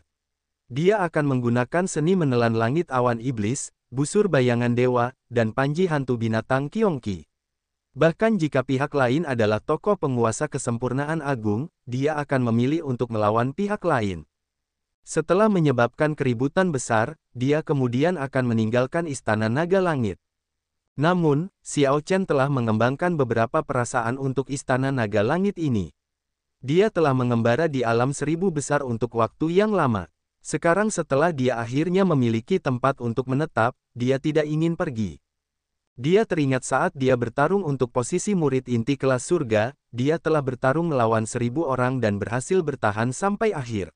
Dia akan menggunakan seni menelan langit awan iblis, busur bayangan dewa, dan panji hantu binatang Kiongki. Bahkan jika pihak lain adalah tokoh penguasa kesempurnaan agung, dia akan memilih untuk melawan pihak lain. Setelah menyebabkan keributan besar, dia kemudian akan meninggalkan istana naga langit. Namun, Xiao Chen telah mengembangkan beberapa perasaan untuk istana naga langit ini. Dia telah mengembara di alam seribu besar untuk waktu yang lama. Sekarang setelah dia akhirnya memiliki tempat untuk menetap, dia tidak ingin pergi. Dia teringat saat dia bertarung untuk posisi murid inti kelas surga, dia telah bertarung melawan seribu orang dan berhasil bertahan sampai akhir.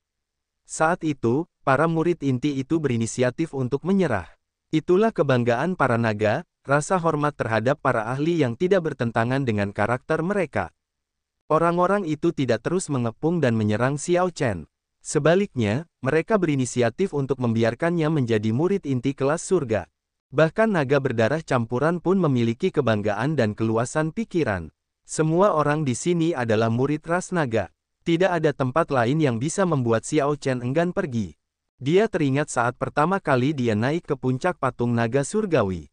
Saat itu, para murid inti itu berinisiatif untuk menyerah. Itulah kebanggaan para naga, rasa hormat terhadap para ahli yang tidak bertentangan dengan karakter mereka. Orang-orang itu tidak terus mengepung dan menyerang Xiao Chen. Sebaliknya, mereka berinisiatif untuk membiarkannya menjadi murid inti kelas surga. Bahkan naga berdarah campuran pun memiliki kebanggaan dan keluasan pikiran. Semua orang di sini adalah murid ras naga. Tidak ada tempat lain yang bisa membuat Xiao Chen enggan pergi. Dia teringat saat pertama kali dia naik ke puncak patung naga surgawi.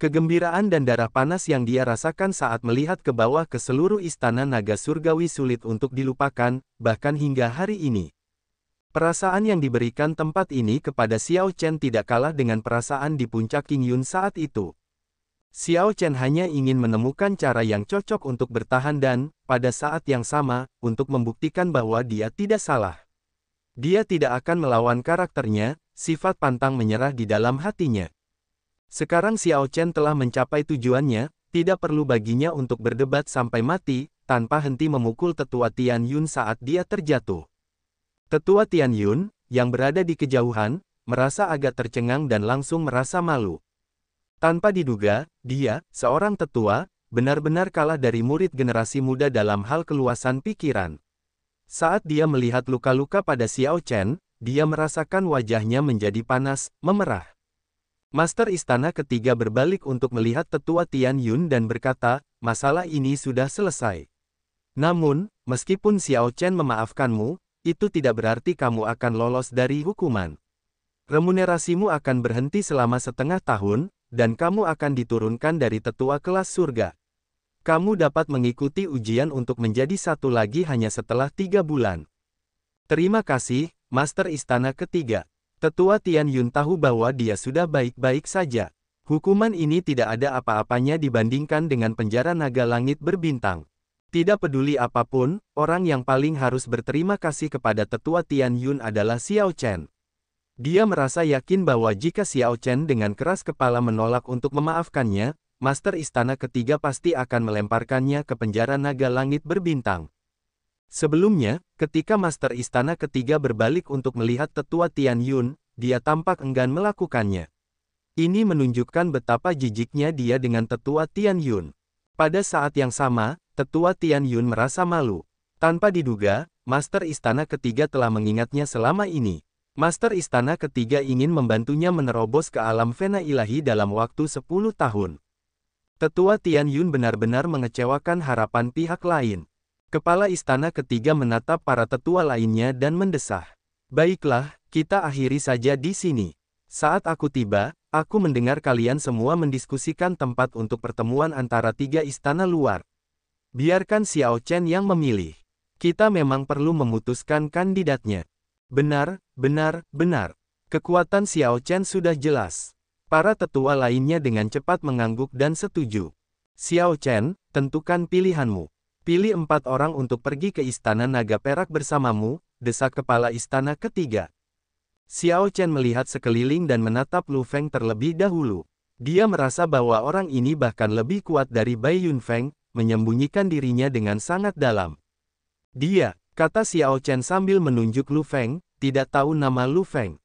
Kegembiraan dan darah panas yang dia rasakan saat melihat ke bawah ke seluruh istana naga surgawi sulit untuk dilupakan, bahkan hingga hari ini. Perasaan yang diberikan tempat ini kepada Xiao Chen tidak kalah dengan perasaan di puncak King Yun saat itu. Xiao Chen hanya ingin menemukan cara yang cocok untuk bertahan dan, pada saat yang sama, untuk membuktikan bahwa dia tidak salah. Dia tidak akan melawan karakternya, sifat pantang menyerah di dalam hatinya. Sekarang Xiao Chen telah mencapai tujuannya, tidak perlu baginya untuk berdebat sampai mati, tanpa henti memukul tetua Tian Yun saat dia terjatuh. Tetua Tian Yun, yang berada di kejauhan, merasa agak tercengang dan langsung merasa malu. Tanpa diduga, dia, seorang tetua, benar-benar kalah dari murid generasi muda dalam hal keluasan pikiran. Saat dia melihat luka-luka pada Xiao Chen, dia merasakan wajahnya menjadi panas, memerah. Master Istana ketiga berbalik untuk melihat tetua Tian Yun dan berkata, masalah ini sudah selesai. Namun, meskipun Xiao Chen memaafkanmu, itu tidak berarti kamu akan lolos dari hukuman. Remunerasimu akan berhenti selama setengah tahun, dan kamu akan diturunkan dari tetua kelas surga. Kamu dapat mengikuti ujian untuk menjadi satu lagi hanya setelah tiga bulan. Terima kasih, Master Istana Ketiga. Tetua Tian Yun tahu bahwa dia sudah baik-baik saja. Hukuman ini tidak ada apa-apanya dibandingkan dengan penjara naga langit berbintang. Tidak peduli apapun, orang yang paling harus berterima kasih kepada Tetua Tian Yun adalah Xiao Chen. Dia merasa yakin bahwa jika Xiao Chen dengan keras kepala menolak untuk memaafkannya, Master Istana ketiga pasti akan melemparkannya ke penjara naga langit berbintang. Sebelumnya, ketika Master Istana ketiga berbalik untuk melihat tetua Tian Yun, dia tampak enggan melakukannya. Ini menunjukkan betapa jijiknya dia dengan tetua Tian Yun. Pada saat yang sama, tetua Tian Yun merasa malu. Tanpa diduga, Master Istana ketiga telah mengingatnya selama ini. Master Istana ketiga ingin membantunya menerobos ke alam Vena Ilahi dalam waktu 10 tahun. Tetua Tian Yun benar-benar mengecewakan harapan pihak lain. Kepala Istana ketiga menatap para tetua lainnya dan mendesah. Baiklah, kita akhiri saja di sini. Saat aku tiba, aku mendengar kalian semua mendiskusikan tempat untuk pertemuan antara tiga istana luar. Biarkan Xiao Chen yang memilih. Kita memang perlu memutuskan kandidatnya. Benar, benar, benar. Kekuatan Xiao Chen sudah jelas. Para tetua lainnya dengan cepat mengangguk dan setuju. Xiao Chen, tentukan pilihanmu. Pilih empat orang untuk pergi ke Istana Naga Perak bersamamu, desak kepala istana ketiga. Xiao Chen melihat sekeliling dan menatap Lu Feng terlebih dahulu. Dia merasa bahwa orang ini bahkan lebih kuat dari Bai Yun Feng, menyembunyikan dirinya dengan sangat dalam. Dia, kata Xiao Chen sambil menunjuk Lu Feng, tidak tahu nama Lu Feng.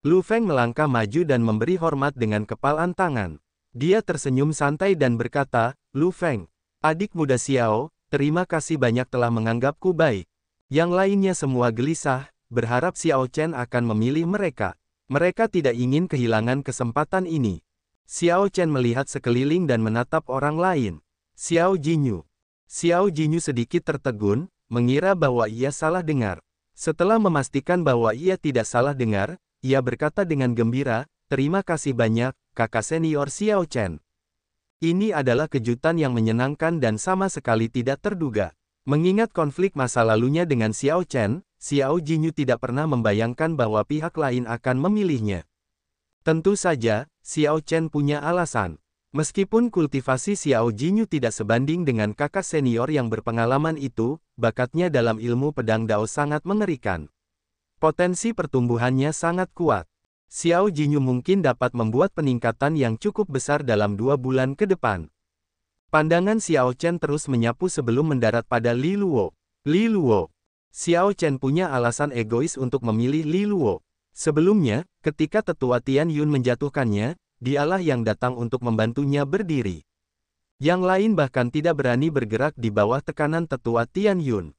Lu Feng melangkah maju dan memberi hormat dengan kepalan tangan. Dia tersenyum santai dan berkata, Lu Feng, adik muda Xiao, terima kasih banyak telah menganggapku baik. Yang lainnya semua gelisah, berharap Xiao Chen akan memilih mereka. Mereka tidak ingin kehilangan kesempatan ini. Xiao Chen melihat sekeliling dan menatap orang lain. Xiao Jinyu. Xiao Jinyu sedikit tertegun, mengira bahwa ia salah dengar. Setelah memastikan bahwa ia tidak salah dengar, ia berkata dengan gembira, terima kasih banyak, kakak senior Xiao Chen. Ini adalah kejutan yang menyenangkan dan sama sekali tidak terduga. Mengingat konflik masa lalunya dengan Xiao Chen, Xiao Jinyu tidak pernah membayangkan bahwa pihak lain akan memilihnya. Tentu saja, Xiao Chen punya alasan. Meskipun kultivasi Xiao Jinyu tidak sebanding dengan kakak senior yang berpengalaman itu, bakatnya dalam ilmu pedang Dao sangat mengerikan. Potensi pertumbuhannya sangat kuat. Xiao Jinyu mungkin dapat membuat peningkatan yang cukup besar dalam dua bulan ke depan. Pandangan Xiao Chen terus menyapu sebelum mendarat pada Li Luo. Li Luo. Xiao Chen punya alasan egois untuk memilih Li Luo. Sebelumnya, ketika tetua Tian Yun menjatuhkannya, dialah yang datang untuk membantunya berdiri. Yang lain bahkan tidak berani bergerak di bawah tekanan tetua Tian Yun.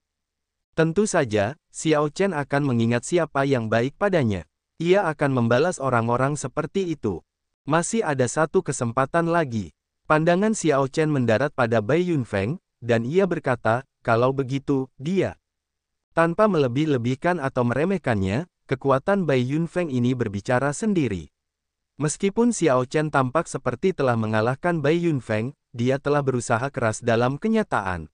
Tentu saja, Xiao Chen akan mengingat siapa yang baik padanya. Ia akan membalas orang-orang seperti itu. Masih ada satu kesempatan lagi. Pandangan Xiao Chen mendarat pada Bai Yunfeng, dan ia berkata, kalau begitu, dia. Tanpa melebih-lebihkan atau meremehkannya, kekuatan Bai Yunfeng ini berbicara sendiri. Meskipun Xiao Chen tampak seperti telah mengalahkan Bai Yunfeng, dia telah berusaha keras dalam kenyataan.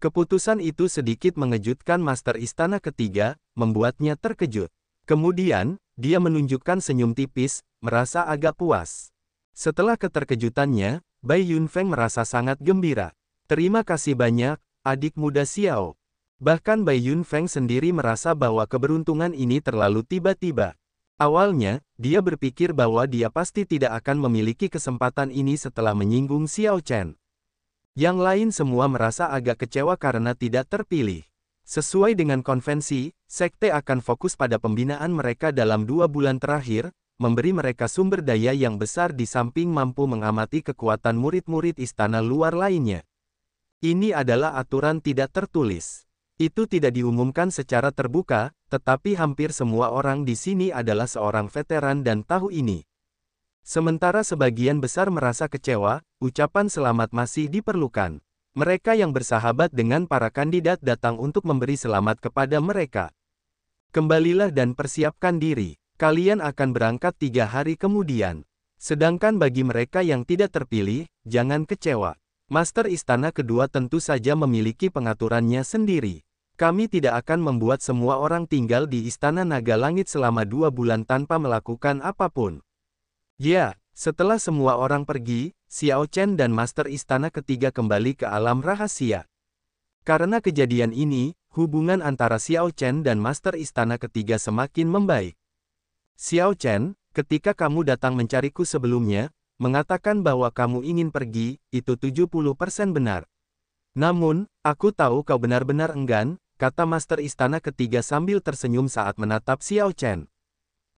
Keputusan itu sedikit mengejutkan Master Istana ketiga, membuatnya terkejut. Kemudian, dia menunjukkan senyum tipis, merasa agak puas. Setelah keterkejutannya, Bai Yunfeng merasa sangat gembira. Terima kasih banyak, adik muda Xiao. Bahkan Bai Yunfeng sendiri merasa bahwa keberuntungan ini terlalu tiba-tiba. Awalnya, dia berpikir bahwa dia pasti tidak akan memiliki kesempatan ini setelah menyinggung Xiao Chen. Yang lain semua merasa agak kecewa karena tidak terpilih. Sesuai dengan konvensi, sekte akan fokus pada pembinaan mereka dalam dua bulan terakhir, memberi mereka sumber daya yang besar di samping mampu mengamati kekuatan murid-murid istana luar lainnya. Ini adalah aturan tidak tertulis. Itu tidak diumumkan secara terbuka, tetapi hampir semua orang di sini adalah seorang veteran dan tahu ini. Sementara sebagian besar merasa kecewa, ucapan selamat masih diperlukan. Mereka yang bersahabat dengan para kandidat datang untuk memberi selamat kepada mereka. Kembalilah dan persiapkan diri, kalian akan berangkat tiga hari kemudian. Sedangkan bagi mereka yang tidak terpilih, jangan kecewa. Master Istana kedua tentu saja memiliki pengaturannya sendiri. Kami tidak akan membuat semua orang tinggal di Istana Naga Langit selama dua bulan tanpa melakukan apapun. Ya, setelah semua orang pergi, Xiao Chen dan Master Istana ketiga kembali ke alam rahasia. Karena kejadian ini, hubungan antara Xiao Chen dan Master Istana ketiga semakin membaik. Xiao Chen, ketika kamu datang mencariku sebelumnya, Mengatakan bahwa kamu ingin pergi, itu 70% benar. Namun, aku tahu kau benar-benar enggan, kata Master Istana ketiga sambil tersenyum saat menatap Xiao Chen.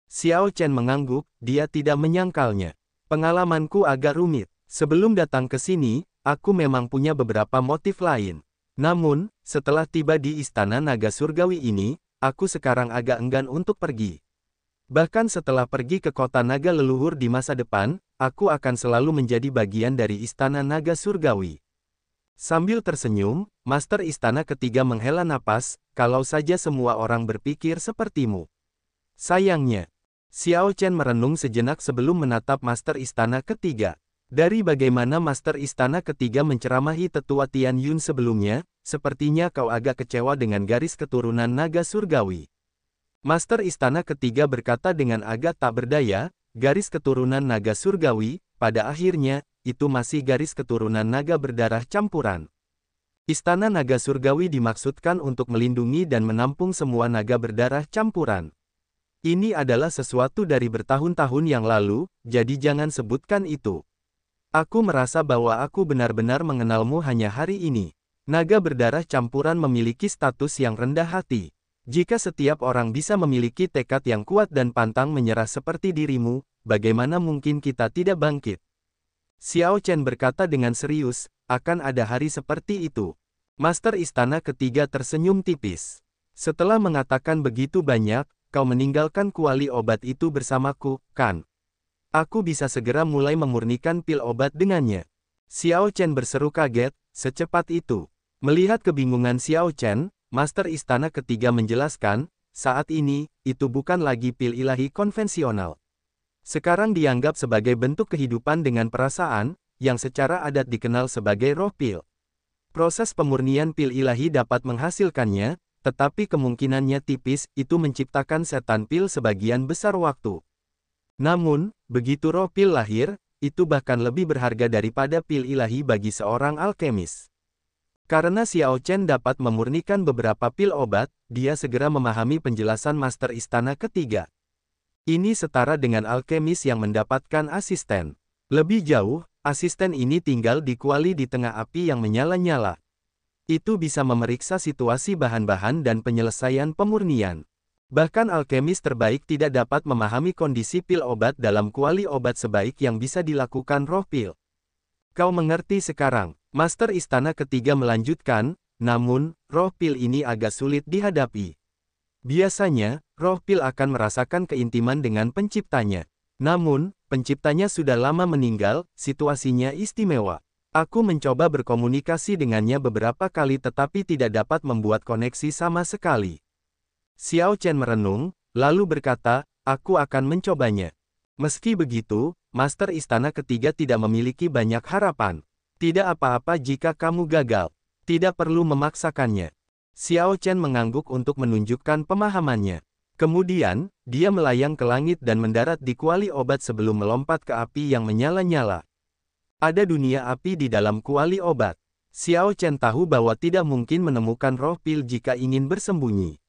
Xiao Chen mengangguk, dia tidak menyangkalnya. Pengalamanku agak rumit. Sebelum datang ke sini, aku memang punya beberapa motif lain. Namun, setelah tiba di Istana Naga Surgawi ini, aku sekarang agak enggan untuk pergi. Bahkan setelah pergi ke kota naga leluhur di masa depan, aku akan selalu menjadi bagian dari istana naga surgawi. Sambil tersenyum, Master Istana ketiga menghela napas, kalau saja semua orang berpikir sepertimu. Sayangnya, Xiao Chen merenung sejenak sebelum menatap Master Istana ketiga. Dari bagaimana Master Istana ketiga menceramahi tetua Tian Yun sebelumnya, sepertinya kau agak kecewa dengan garis keturunan naga surgawi. Master Istana ketiga berkata dengan agak tak berdaya, garis keturunan naga surgawi, pada akhirnya, itu masih garis keturunan naga berdarah campuran. Istana naga surgawi dimaksudkan untuk melindungi dan menampung semua naga berdarah campuran. Ini adalah sesuatu dari bertahun-tahun yang lalu, jadi jangan sebutkan itu. Aku merasa bahwa aku benar-benar mengenalmu hanya hari ini. Naga berdarah campuran memiliki status yang rendah hati. Jika setiap orang bisa memiliki tekad yang kuat dan pantang menyerah seperti dirimu, bagaimana mungkin kita tidak bangkit? Xiao Chen berkata dengan serius, akan ada hari seperti itu. Master Istana ketiga tersenyum tipis. Setelah mengatakan begitu banyak, kau meninggalkan kuali obat itu bersamaku, kan? Aku bisa segera mulai memurnikan pil obat dengannya. Xiao Chen berseru kaget, secepat itu. Melihat kebingungan Xiao Chen, Master Istana ketiga menjelaskan, saat ini, itu bukan lagi pil ilahi konvensional. Sekarang dianggap sebagai bentuk kehidupan dengan perasaan, yang secara adat dikenal sebagai roh pil. Proses pemurnian pil ilahi dapat menghasilkannya, tetapi kemungkinannya tipis, itu menciptakan setan pil sebagian besar waktu. Namun, begitu roh pil lahir, itu bahkan lebih berharga daripada pil ilahi bagi seorang alkemis. Karena Xiao Chen dapat memurnikan beberapa pil obat, dia segera memahami penjelasan Master Istana ketiga. Ini setara dengan alkemis yang mendapatkan asisten. Lebih jauh, asisten ini tinggal di kuali di tengah api yang menyala-nyala. Itu bisa memeriksa situasi bahan-bahan dan penyelesaian pemurnian. Bahkan alkemis terbaik tidak dapat memahami kondisi pil obat dalam kuali obat sebaik yang bisa dilakukan roh pil. Kau mengerti sekarang? Master Istana ketiga melanjutkan, namun, roh pil ini agak sulit dihadapi. Biasanya, roh pil akan merasakan keintiman dengan penciptanya. Namun, penciptanya sudah lama meninggal, situasinya istimewa. Aku mencoba berkomunikasi dengannya beberapa kali tetapi tidak dapat membuat koneksi sama sekali. Xiao Chen merenung, lalu berkata, aku akan mencobanya. Meski begitu, Master Istana ketiga tidak memiliki banyak harapan. Tidak apa-apa jika kamu gagal. Tidak perlu memaksakannya. Xiao Chen mengangguk untuk menunjukkan pemahamannya. Kemudian, dia melayang ke langit dan mendarat di kuali obat sebelum melompat ke api yang menyala-nyala. Ada dunia api di dalam kuali obat. Xiao Chen tahu bahwa tidak mungkin menemukan roh pil jika ingin bersembunyi.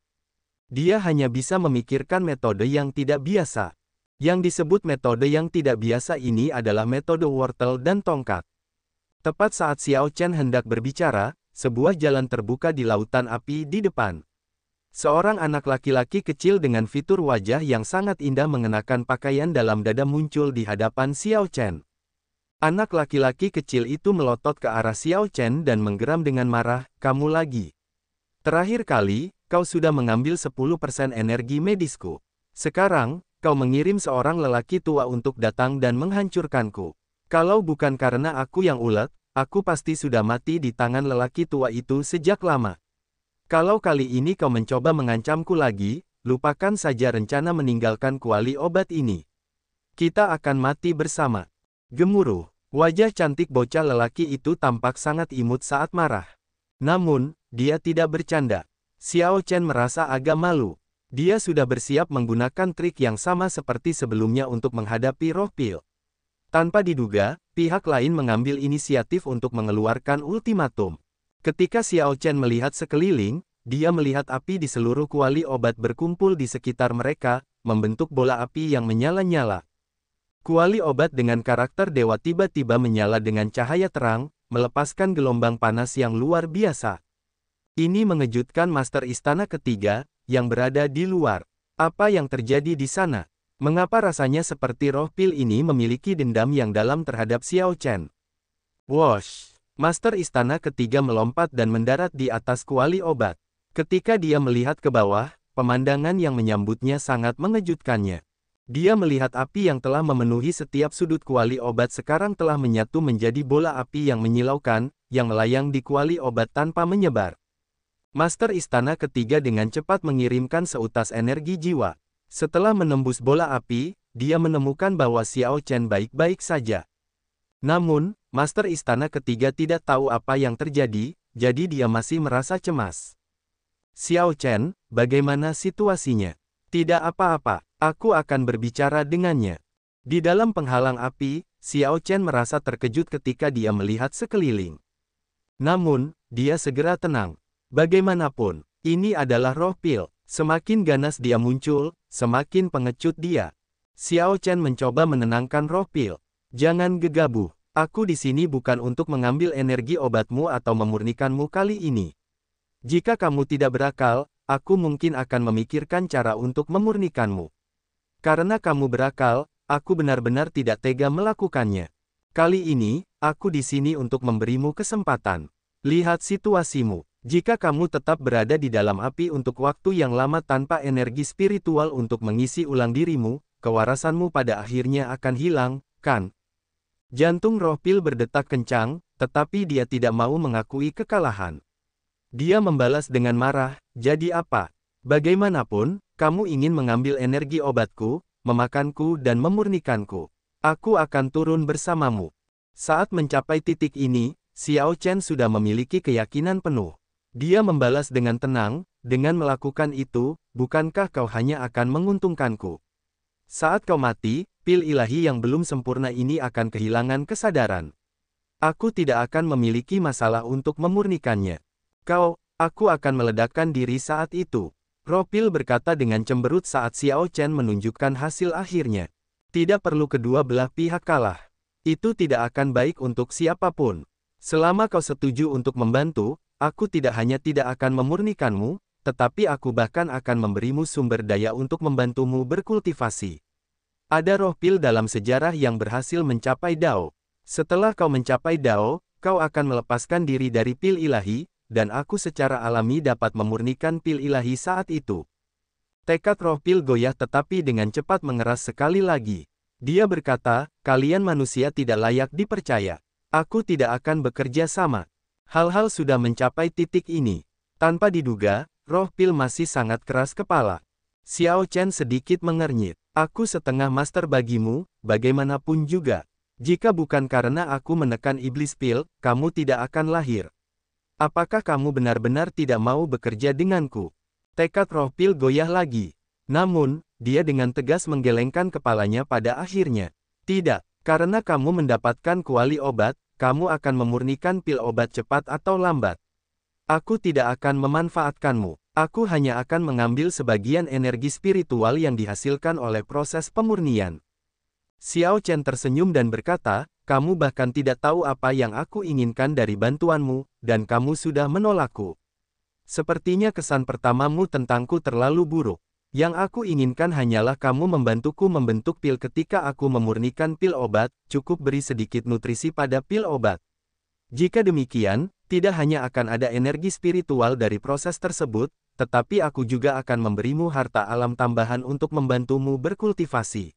Dia hanya bisa memikirkan metode yang tidak biasa. Yang disebut metode yang tidak biasa ini adalah metode wortel dan tongkat. Tepat saat Xiao Chen hendak berbicara, sebuah jalan terbuka di lautan api di depan. Seorang anak laki-laki kecil dengan fitur wajah yang sangat indah mengenakan pakaian dalam dada muncul di hadapan Xiao Chen. Anak laki-laki kecil itu melotot ke arah Xiao Chen dan menggeram dengan marah, kamu lagi. Terakhir kali, kau sudah mengambil 10% energi medisku. Sekarang, kau mengirim seorang lelaki tua untuk datang dan menghancurkanku. Kalau bukan karena aku yang ulet, aku pasti sudah mati di tangan lelaki tua itu sejak lama. Kalau kali ini kau mencoba mengancamku lagi, lupakan saja rencana meninggalkan kuali obat ini. Kita akan mati bersama. Gemuruh, wajah cantik bocah lelaki itu tampak sangat imut saat marah. Namun, dia tidak bercanda. Xiao Chen merasa agak malu. Dia sudah bersiap menggunakan trik yang sama seperti sebelumnya untuk menghadapi roh pil. Tanpa diduga, pihak lain mengambil inisiatif untuk mengeluarkan ultimatum. Ketika Xiao Chen melihat sekeliling, dia melihat api di seluruh kuali obat berkumpul di sekitar mereka, membentuk bola api yang menyala-nyala. Kuali obat dengan karakter dewa tiba-tiba menyala dengan cahaya terang, melepaskan gelombang panas yang luar biasa. Ini mengejutkan Master Istana ketiga, yang berada di luar. Apa yang terjadi di sana? Mengapa rasanya seperti roh pil ini memiliki dendam yang dalam terhadap Xiao Chen? Wash! Master Istana ketiga melompat dan mendarat di atas kuali obat. Ketika dia melihat ke bawah, pemandangan yang menyambutnya sangat mengejutkannya. Dia melihat api yang telah memenuhi setiap sudut kuali obat sekarang telah menyatu menjadi bola api yang menyilaukan, yang melayang di kuali obat tanpa menyebar. Master Istana ketiga dengan cepat mengirimkan seutas energi jiwa. Setelah menembus bola api, dia menemukan bahwa Xiao Chen baik-baik saja. Namun, Master Istana ketiga tidak tahu apa yang terjadi, jadi dia masih merasa cemas. Xiao Chen, bagaimana situasinya? Tidak apa-apa, aku akan berbicara dengannya. Di dalam penghalang api, Xiao Chen merasa terkejut ketika dia melihat sekeliling. Namun, dia segera tenang. Bagaimanapun, ini adalah roh pil. Semakin ganas dia muncul, semakin pengecut dia. Xiao Chen mencoba menenangkan roh pil. Jangan gegabah, aku di sini bukan untuk mengambil energi obatmu atau memurnikanmu kali ini. Jika kamu tidak berakal, aku mungkin akan memikirkan cara untuk memurnikanmu. Karena kamu berakal, aku benar-benar tidak tega melakukannya. Kali ini, aku di sini untuk memberimu kesempatan. Lihat situasimu. Jika kamu tetap berada di dalam api untuk waktu yang lama tanpa energi spiritual untuk mengisi ulang dirimu, kewarasanmu pada akhirnya akan hilang, kan? Jantung pil berdetak kencang, tetapi dia tidak mau mengakui kekalahan. Dia membalas dengan marah, jadi apa? Bagaimanapun, kamu ingin mengambil energi obatku, memakanku dan memurnikanku. Aku akan turun bersamamu. Saat mencapai titik ini, Xiao Chen sudah memiliki keyakinan penuh. Dia membalas dengan tenang, dengan melakukan itu, bukankah kau hanya akan menguntungkanku? Saat kau mati, pil ilahi yang belum sempurna ini akan kehilangan kesadaran. Aku tidak akan memiliki masalah untuk memurnikannya. Kau, aku akan meledakkan diri saat itu. Ropil berkata dengan cemberut saat Xiao Chen menunjukkan hasil akhirnya. Tidak perlu kedua belah pihak kalah. Itu tidak akan baik untuk siapapun. Selama kau setuju untuk membantu, Aku tidak hanya tidak akan memurnikanmu, tetapi aku bahkan akan memberimu sumber daya untuk membantumu berkultivasi. Ada roh pil dalam sejarah yang berhasil mencapai Dao. Setelah kau mencapai Dao, kau akan melepaskan diri dari pil ilahi, dan aku secara alami dapat memurnikan pil ilahi saat itu. Tekad roh pil goyah tetapi dengan cepat mengeras sekali lagi. Dia berkata, kalian manusia tidak layak dipercaya. Aku tidak akan bekerja sama. Hal-hal sudah mencapai titik ini. Tanpa diduga, roh pil masih sangat keras kepala. Xiao Chen sedikit mengernyit. Aku setengah master bagimu, bagaimanapun juga. Jika bukan karena aku menekan iblis pil, kamu tidak akan lahir. Apakah kamu benar-benar tidak mau bekerja denganku? Tekad roh pil goyah lagi. Namun, dia dengan tegas menggelengkan kepalanya pada akhirnya. Tidak, karena kamu mendapatkan kuali obat, kamu akan memurnikan pil obat cepat atau lambat. Aku tidak akan memanfaatkanmu. Aku hanya akan mengambil sebagian energi spiritual yang dihasilkan oleh proses pemurnian. Xiao Chen tersenyum dan berkata, kamu bahkan tidak tahu apa yang aku inginkan dari bantuanmu, dan kamu sudah menolakku. Sepertinya kesan pertamamu tentangku terlalu buruk. Yang aku inginkan hanyalah kamu membantuku membentuk pil ketika aku memurnikan pil obat, cukup beri sedikit nutrisi pada pil obat. Jika demikian, tidak hanya akan ada energi spiritual dari proses tersebut, tetapi aku juga akan memberimu harta alam tambahan untuk membantumu berkultivasi.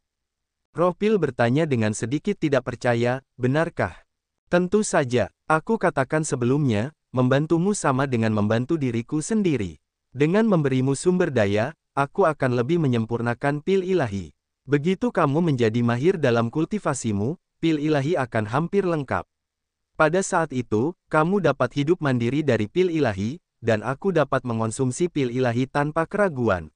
Pil bertanya dengan sedikit tidak percaya, benarkah? Tentu saja, aku katakan sebelumnya, membantumu sama dengan membantu diriku sendiri. Dengan memberimu sumber daya, aku akan lebih menyempurnakan pil ilahi. Begitu kamu menjadi mahir dalam kultivasimu, pil ilahi akan hampir lengkap. Pada saat itu, kamu dapat hidup mandiri dari pil ilahi, dan aku dapat mengonsumsi pil ilahi tanpa keraguan.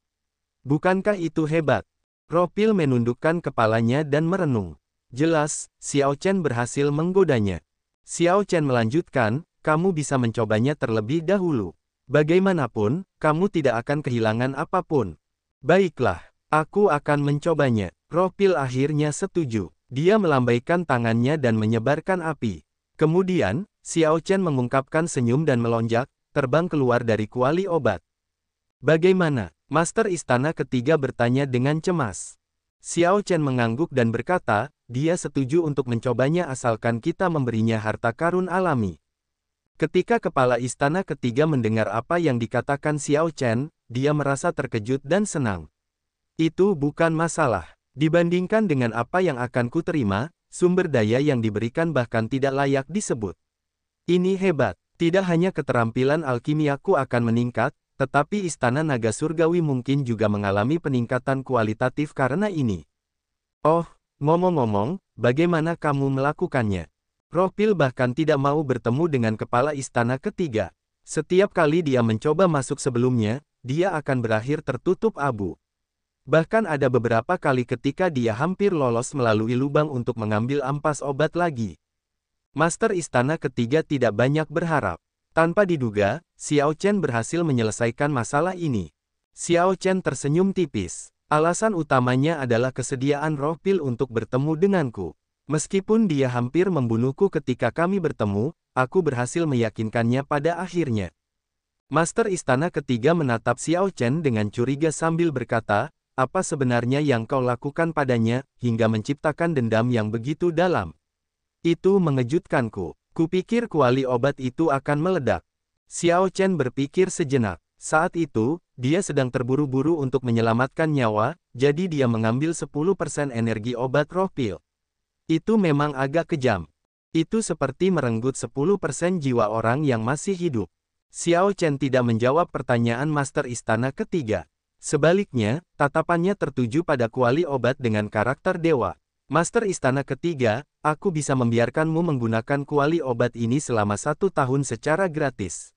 Bukankah itu hebat? Ropil menundukkan kepalanya dan merenung. Jelas, Xiao Chen berhasil menggodanya. Xiao Chen melanjutkan, kamu bisa mencobanya terlebih dahulu. Bagaimanapun, kamu tidak akan kehilangan apapun. Baiklah, aku akan mencobanya. Ropil akhirnya setuju. Dia melambaikan tangannya dan menyebarkan api. Kemudian, Xiao Chen mengungkapkan senyum dan melonjak, terbang keluar dari kuali obat. Bagaimana? Master Istana ketiga bertanya dengan cemas. Xiao Chen mengangguk dan berkata, dia setuju untuk mencobanya asalkan kita memberinya harta karun alami. Ketika kepala istana ketiga mendengar apa yang dikatakan Xiao Chen, dia merasa terkejut dan senang. Itu bukan masalah. Dibandingkan dengan apa yang akan kuterima, sumber daya yang diberikan bahkan tidak layak disebut. Ini hebat. Tidak hanya keterampilan alkimiaku akan meningkat, tetapi istana naga surgawi mungkin juga mengalami peningkatan kualitatif karena ini. Oh, ngomong-ngomong, bagaimana kamu melakukannya? Ropil bahkan tidak mau bertemu dengan kepala istana ketiga. Setiap kali dia mencoba masuk sebelumnya, dia akan berakhir tertutup abu. Bahkan ada beberapa kali ketika dia hampir lolos melalui lubang untuk mengambil ampas obat lagi. Master istana ketiga tidak banyak berharap. Tanpa diduga, Xiao Chen berhasil menyelesaikan masalah ini. Xiao Chen tersenyum tipis. Alasan utamanya adalah kesediaan Roh untuk bertemu denganku. Meskipun dia hampir membunuhku ketika kami bertemu, aku berhasil meyakinkannya pada akhirnya. Master Istana ketiga menatap Xiao Chen dengan curiga sambil berkata, apa sebenarnya yang kau lakukan padanya, hingga menciptakan dendam yang begitu dalam. Itu mengejutkanku. Kupikir kuali obat itu akan meledak. Xiao Chen berpikir sejenak. Saat itu, dia sedang terburu-buru untuk menyelamatkan nyawa, jadi dia mengambil 10% energi obat roh pil. Itu memang agak kejam. Itu seperti merenggut 10% jiwa orang yang masih hidup. Xiao Chen tidak menjawab pertanyaan Master Istana ketiga. Sebaliknya, tatapannya tertuju pada kuali obat dengan karakter dewa. Master Istana ketiga, aku bisa membiarkanmu menggunakan kuali obat ini selama satu tahun secara gratis.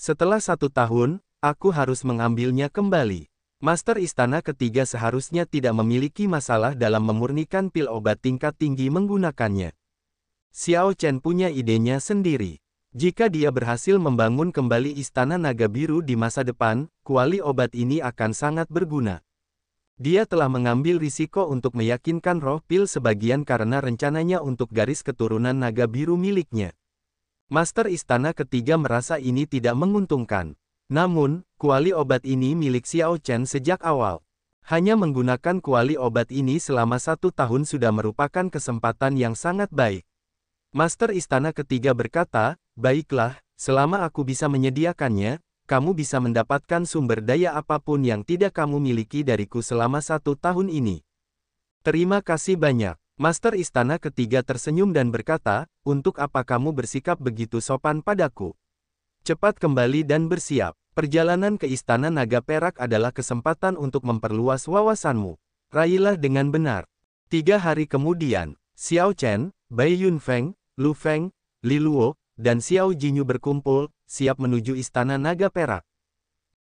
Setelah satu tahun, aku harus mengambilnya kembali. Master Istana ketiga seharusnya tidak memiliki masalah dalam memurnikan pil obat tingkat tinggi menggunakannya. Xiao Chen punya idenya sendiri. Jika dia berhasil membangun kembali Istana Naga Biru di masa depan, kuali obat ini akan sangat berguna. Dia telah mengambil risiko untuk meyakinkan roh pil sebagian karena rencananya untuk garis keturunan naga biru miliknya. Master Istana ketiga merasa ini tidak menguntungkan. Namun, kuali obat ini milik Xiao Chen sejak awal. Hanya menggunakan kuali obat ini selama satu tahun sudah merupakan kesempatan yang sangat baik. Master Istana ketiga berkata, Baiklah, selama aku bisa menyediakannya, kamu bisa mendapatkan sumber daya apapun yang tidak kamu miliki dariku selama satu tahun ini. Terima kasih banyak. Master Istana ketiga tersenyum dan berkata, Untuk apa kamu bersikap begitu sopan padaku? Cepat kembali dan bersiap. Perjalanan ke Istana Naga Perak adalah kesempatan untuk memperluas wawasanmu. Raihlah dengan benar. Tiga hari kemudian, Xiao Chen, Bai Yunfeng, Lu Feng, Li Luo, dan Xiao Jinyu berkumpul, siap menuju Istana Naga Perak.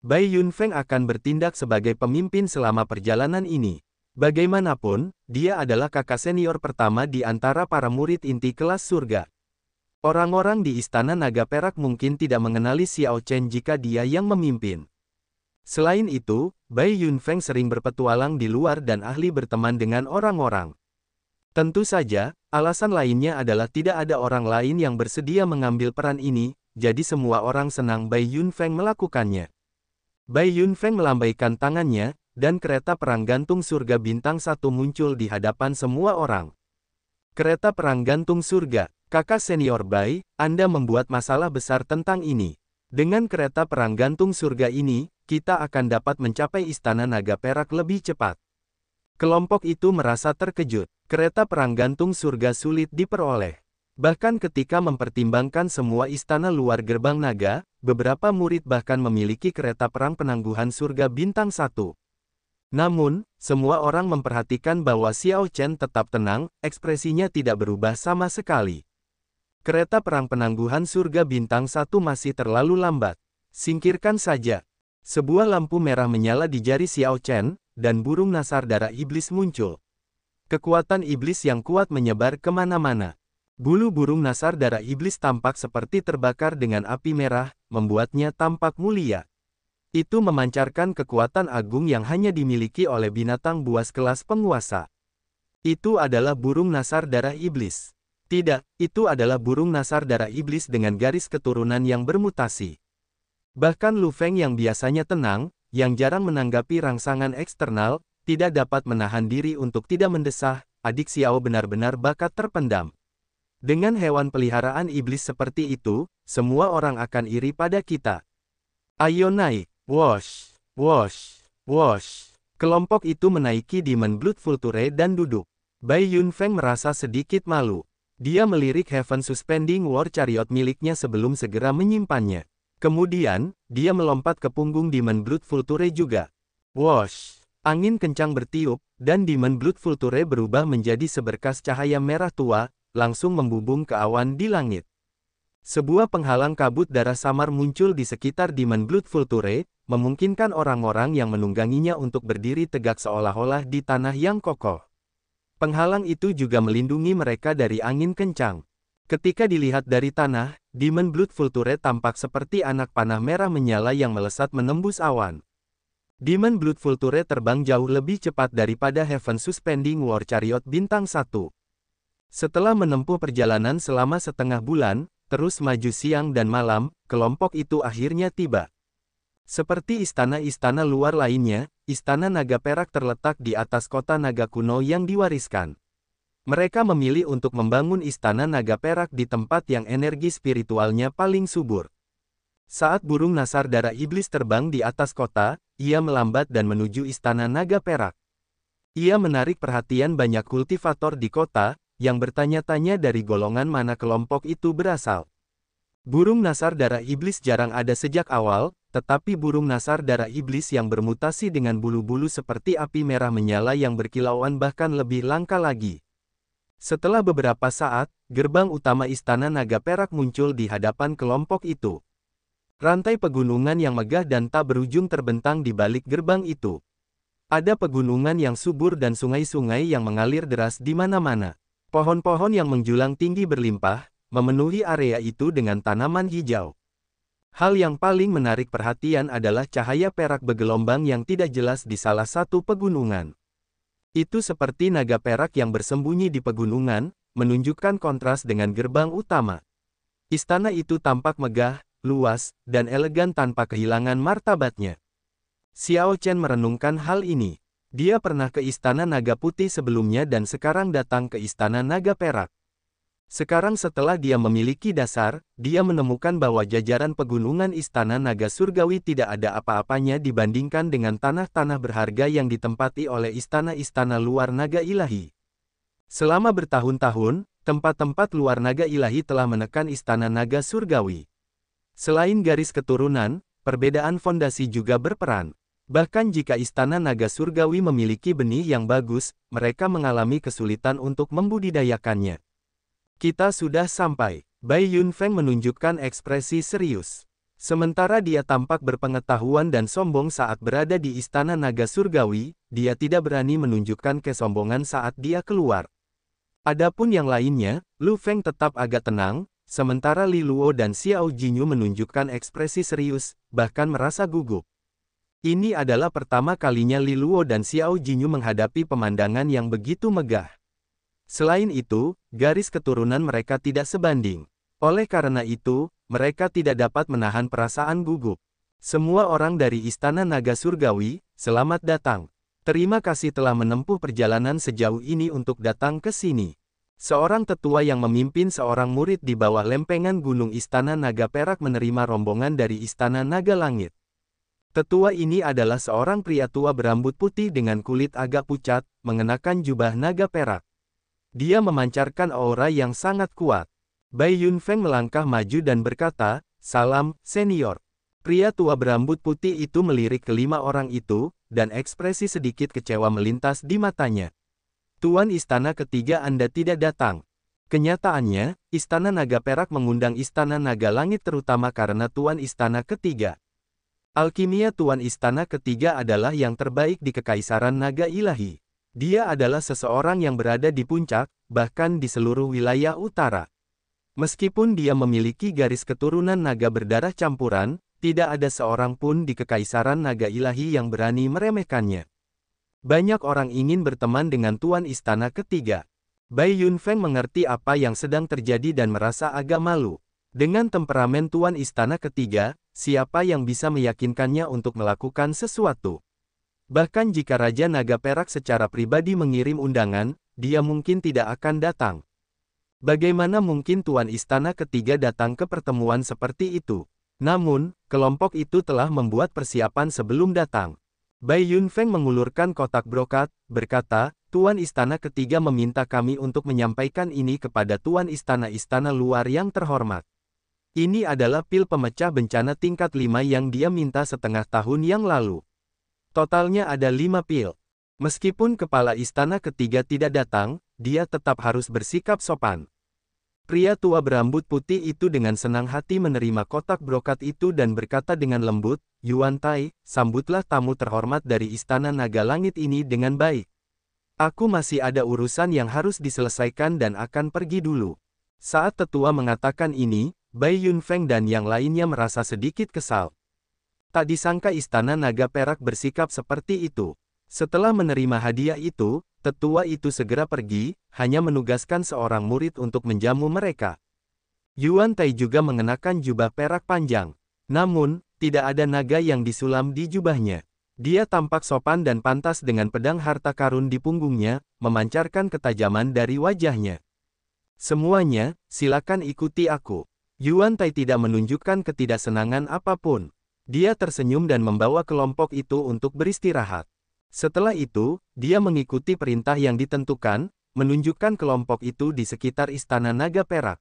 Bai Yunfeng akan bertindak sebagai pemimpin selama perjalanan ini. Bagaimanapun, dia adalah kakak senior pertama di antara para murid inti kelas surga. Orang-orang di Istana Naga Perak mungkin tidak mengenali Xiao Chen jika dia yang memimpin. Selain itu, Bai Yunfeng sering berpetualang di luar dan ahli berteman dengan orang-orang. Tentu saja, alasan lainnya adalah tidak ada orang lain yang bersedia mengambil peran ini, jadi semua orang senang Bai Yunfeng melakukannya. Bai Yunfeng melambaikan tangannya, dan kereta perang gantung surga bintang satu muncul di hadapan semua orang. Kereta perang gantung surga, Kakak senior Bai, Anda membuat masalah besar tentang ini. Dengan kereta perang gantung surga ini, kita akan dapat mencapai istana naga perak lebih cepat. Kelompok itu merasa terkejut. Kereta perang gantung surga sulit diperoleh. Bahkan ketika mempertimbangkan semua istana luar gerbang naga, beberapa murid bahkan memiliki kereta perang penangguhan surga bintang satu. Namun, semua orang memperhatikan bahwa Xiao Chen tetap tenang, ekspresinya tidak berubah sama sekali. Kereta perang penangguhan surga bintang satu masih terlalu lambat. Singkirkan saja. Sebuah lampu merah menyala di jari Xiao Chen, dan burung nasar darah iblis muncul. Kekuatan iblis yang kuat menyebar kemana-mana. Bulu burung nasar darah iblis tampak seperti terbakar dengan api merah, membuatnya tampak mulia. Itu memancarkan kekuatan agung yang hanya dimiliki oleh binatang buas kelas penguasa. Itu adalah burung nasar darah iblis. Tidak, itu adalah burung nasar darah iblis dengan garis keturunan yang bermutasi. Bahkan Lu Feng yang biasanya tenang, yang jarang menanggapi rangsangan eksternal, tidak dapat menahan diri untuk tidak mendesah, adik Xiao benar-benar bakat terpendam. Dengan hewan peliharaan iblis seperti itu, semua orang akan iri pada kita. Ayo naik, wash, wash, wash. Kelompok itu menaiki Demon Blood Vulture dan duduk. Bai Yun Feng merasa sedikit malu. Dia melirik Heaven Suspending War Chariot miliknya sebelum segera menyimpannya. Kemudian, dia melompat ke punggung Demon Blood Vulture juga. Wash! Angin kencang bertiup, dan Demon Blood Vulture berubah menjadi seberkas cahaya merah tua, langsung membubung ke awan di langit. Sebuah penghalang kabut darah samar muncul di sekitar Demon Blood Vulture, memungkinkan orang-orang yang menungganginya untuk berdiri tegak seolah-olah di tanah yang kokoh. Penghalang itu juga melindungi mereka dari angin kencang. Ketika dilihat dari tanah, Demon Blood Vulture tampak seperti anak panah merah menyala yang melesat menembus awan. Demon Blood Vulture terbang jauh lebih cepat daripada Heaven Suspending War Chariot Bintang 1. Setelah menempuh perjalanan selama setengah bulan, terus maju siang dan malam, kelompok itu akhirnya tiba. Seperti istana-istana luar lainnya, Istana Naga Perak terletak di atas kota naga kuno yang diwariskan. Mereka memilih untuk membangun Istana Naga Perak di tempat yang energi spiritualnya paling subur. Saat burung nasar darah iblis terbang di atas kota, ia melambat dan menuju Istana Naga Perak. Ia menarik perhatian banyak kultivator di kota, yang bertanya-tanya dari golongan mana kelompok itu berasal. Burung nasar darah iblis jarang ada sejak awal, tetapi burung nasar darah iblis yang bermutasi dengan bulu-bulu seperti api merah menyala yang berkilauan bahkan lebih langka lagi. Setelah beberapa saat, gerbang utama istana naga perak muncul di hadapan kelompok itu. Rantai pegunungan yang megah dan tak berujung terbentang di balik gerbang itu. Ada pegunungan yang subur dan sungai-sungai yang mengalir deras di mana-mana. Pohon-pohon yang menjulang tinggi berlimpah, memenuhi area itu dengan tanaman hijau. Hal yang paling menarik perhatian adalah cahaya perak bergelombang yang tidak jelas di salah satu pegunungan. Itu seperti naga perak yang bersembunyi di pegunungan, menunjukkan kontras dengan gerbang utama. Istana itu tampak megah, luas, dan elegan tanpa kehilangan martabatnya. Xiao Chen merenungkan hal ini. Dia pernah ke Istana Naga Putih sebelumnya dan sekarang datang ke Istana Naga Perak. Sekarang setelah dia memiliki dasar, dia menemukan bahwa jajaran pegunungan Istana Naga Surgawi tidak ada apa-apanya dibandingkan dengan tanah-tanah berharga yang ditempati oleh istana-istana luar naga ilahi. Selama bertahun-tahun, tempat-tempat luar naga ilahi telah menekan Istana Naga Surgawi. Selain garis keturunan, perbedaan fondasi juga berperan. Bahkan jika Istana Naga Surgawi memiliki benih yang bagus, mereka mengalami kesulitan untuk membudidayakannya. Kita sudah sampai. Bai Yunfeng menunjukkan ekspresi serius. Sementara dia tampak berpengetahuan dan sombong saat berada di Istana Naga Surgawi, dia tidak berani menunjukkan kesombongan saat dia keluar. Adapun yang lainnya, Lu Feng tetap agak tenang, sementara Li Luo dan Xiao Jinyu menunjukkan ekspresi serius, bahkan merasa gugup. Ini adalah pertama kalinya Li Luo dan Xiao Jinyu menghadapi pemandangan yang begitu megah. Selain itu, garis keturunan mereka tidak sebanding. Oleh karena itu, mereka tidak dapat menahan perasaan gugup. Semua orang dari Istana Naga Surgawi, selamat datang. Terima kasih telah menempuh perjalanan sejauh ini untuk datang ke sini. Seorang tetua yang memimpin seorang murid di bawah lempengan gunung Istana Naga Perak menerima rombongan dari Istana Naga Langit. Tetua ini adalah seorang pria tua berambut putih dengan kulit agak pucat, mengenakan jubah naga perak. Dia memancarkan aura yang sangat kuat. Bai Yunfeng melangkah maju dan berkata, Salam, senior. Pria tua berambut putih itu melirik kelima orang itu, dan ekspresi sedikit kecewa melintas di matanya. Tuan istana ketiga Anda tidak datang. Kenyataannya, Istana Naga Perak mengundang Istana Naga Langit terutama karena Tuan Istana ketiga. Alkimia Tuan Istana ketiga adalah yang terbaik di Kekaisaran Naga Ilahi. Dia adalah seseorang yang berada di puncak, bahkan di seluruh wilayah utara. Meskipun dia memiliki garis keturunan naga berdarah campuran, tidak ada seorang pun di Kekaisaran Naga Ilahi yang berani meremehkannya. Banyak orang ingin berteman dengan Tuan Istana Ketiga. Bai Yunfeng mengerti apa yang sedang terjadi dan merasa agak malu. Dengan temperamen Tuan Istana Ketiga, siapa yang bisa meyakinkannya untuk melakukan sesuatu? Bahkan jika Raja Naga Perak secara pribadi mengirim undangan, dia mungkin tidak akan datang. Bagaimana mungkin Tuan Istana ketiga datang ke pertemuan seperti itu? Namun, kelompok itu telah membuat persiapan sebelum datang. Bai Yun Feng mengulurkan kotak brokat, berkata, Tuan Istana ketiga meminta kami untuk menyampaikan ini kepada Tuan Istana-Istana luar yang terhormat. Ini adalah pil pemecah bencana tingkat 5 yang dia minta setengah tahun yang lalu. Totalnya ada lima pil. Meskipun kepala istana ketiga tidak datang, dia tetap harus bersikap sopan. Pria tua berambut putih itu dengan senang hati menerima kotak brokat itu dan berkata dengan lembut, Yuan Tai, sambutlah tamu terhormat dari istana naga langit ini dengan baik. Aku masih ada urusan yang harus diselesaikan dan akan pergi dulu. Saat tetua mengatakan ini, Bai Yun Feng dan yang lainnya merasa sedikit kesal. Tak disangka istana naga perak bersikap seperti itu. Setelah menerima hadiah itu, tetua itu segera pergi, hanya menugaskan seorang murid untuk menjamu mereka. Yuan Tai juga mengenakan jubah perak panjang. Namun, tidak ada naga yang disulam di jubahnya. Dia tampak sopan dan pantas dengan pedang harta karun di punggungnya, memancarkan ketajaman dari wajahnya. Semuanya, silakan ikuti aku. Yuan Tai tidak menunjukkan ketidaksenangan apapun. Dia tersenyum dan membawa kelompok itu untuk beristirahat. Setelah itu, dia mengikuti perintah yang ditentukan, menunjukkan kelompok itu di sekitar Istana Naga Perak.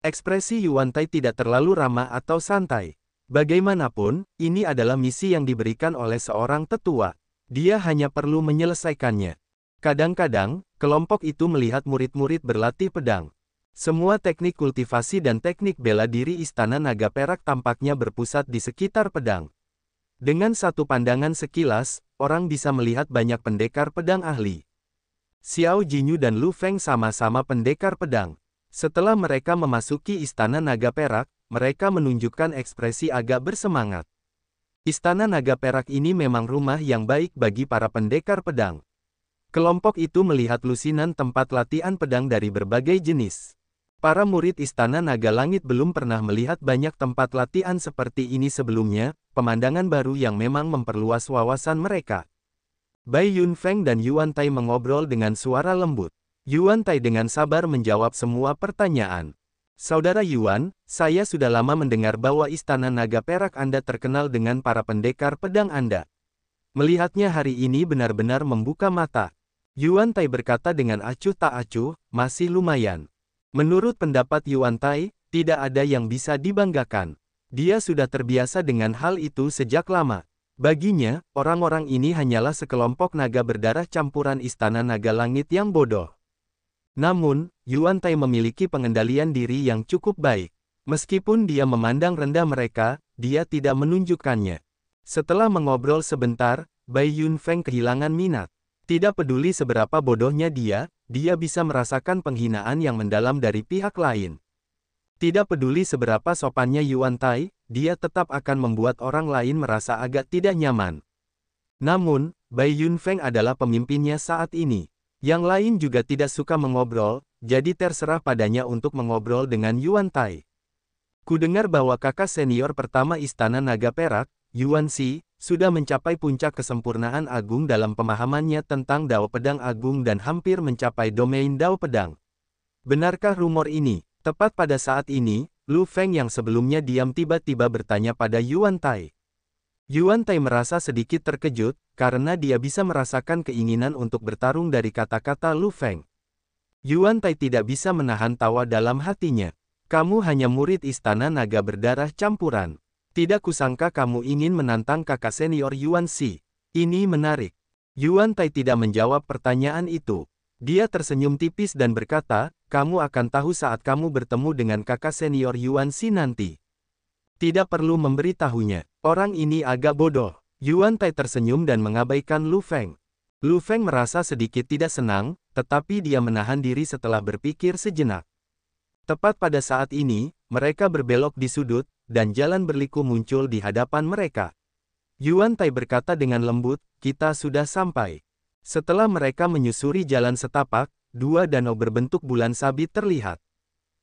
Ekspresi Yuan Tai tidak terlalu ramah atau santai. Bagaimanapun, ini adalah misi yang diberikan oleh seorang tetua. Dia hanya perlu menyelesaikannya. Kadang-kadang, kelompok itu melihat murid-murid berlatih pedang. Semua teknik kultivasi dan teknik bela diri Istana Naga Perak tampaknya berpusat di sekitar pedang. Dengan satu pandangan sekilas, orang bisa melihat banyak pendekar pedang ahli. Xiao Jinyu dan Lu Feng sama-sama pendekar pedang. Setelah mereka memasuki Istana Naga Perak, mereka menunjukkan ekspresi agak bersemangat. Istana Naga Perak ini memang rumah yang baik bagi para pendekar pedang. Kelompok itu melihat lusinan tempat latihan pedang dari berbagai jenis. Para murid Istana Naga Langit belum pernah melihat banyak tempat latihan seperti ini sebelumnya, pemandangan baru yang memang memperluas wawasan mereka. Bai Yun Feng dan Yuan Tai mengobrol dengan suara lembut. Yuan Tai dengan sabar menjawab semua pertanyaan. Saudara Yuan, saya sudah lama mendengar bahwa Istana Naga Perak Anda terkenal dengan para pendekar pedang Anda. Melihatnya hari ini benar-benar membuka mata. Yuan Tai berkata dengan acuh tak acuh, masih lumayan. Menurut pendapat Yuan Tai, tidak ada yang bisa dibanggakan. Dia sudah terbiasa dengan hal itu sejak lama. Baginya, orang-orang ini hanyalah sekelompok naga berdarah campuran istana naga langit yang bodoh. Namun, Yuan Tai memiliki pengendalian diri yang cukup baik. Meskipun dia memandang rendah mereka, dia tidak menunjukkannya. Setelah mengobrol sebentar, Bai Yun Feng kehilangan minat. Tidak peduli seberapa bodohnya dia, dia bisa merasakan penghinaan yang mendalam dari pihak lain. Tidak peduli seberapa sopannya Yuan Tai, dia tetap akan membuat orang lain merasa agak tidak nyaman. Namun, Bai Yun Feng adalah pemimpinnya saat ini. Yang lain juga tidak suka mengobrol, jadi terserah padanya untuk mengobrol dengan Yuan Tai. Kudengar bahwa kakak senior pertama Istana Naga Perak, Yuan Si, sudah mencapai puncak kesempurnaan agung dalam pemahamannya tentang Dao Pedang Agung dan hampir mencapai domain Dao Pedang. Benarkah rumor ini? Tepat pada saat ini, Lu Feng yang sebelumnya diam tiba-tiba bertanya pada Yuan Tai. Yuan Tai merasa sedikit terkejut, karena dia bisa merasakan keinginan untuk bertarung dari kata-kata Lu Feng. Yuan Tai tidak bisa menahan tawa dalam hatinya. Kamu hanya murid istana naga berdarah campuran. Tidak kusangka kamu ingin menantang kakak senior Yuan Si. Ini menarik. Yuan Tai tidak menjawab pertanyaan itu. Dia tersenyum tipis dan berkata, kamu akan tahu saat kamu bertemu dengan kakak senior Yuan Si nanti. Tidak perlu memberitahunya. Orang ini agak bodoh. Yuan Tai tersenyum dan mengabaikan Lu Feng. Lu Feng merasa sedikit tidak senang, tetapi dia menahan diri setelah berpikir sejenak. Tepat pada saat ini, mereka berbelok di sudut, dan jalan berliku muncul di hadapan mereka. Yuan Tai berkata dengan lembut, kita sudah sampai. Setelah mereka menyusuri jalan setapak, dua danau berbentuk bulan sabit terlihat.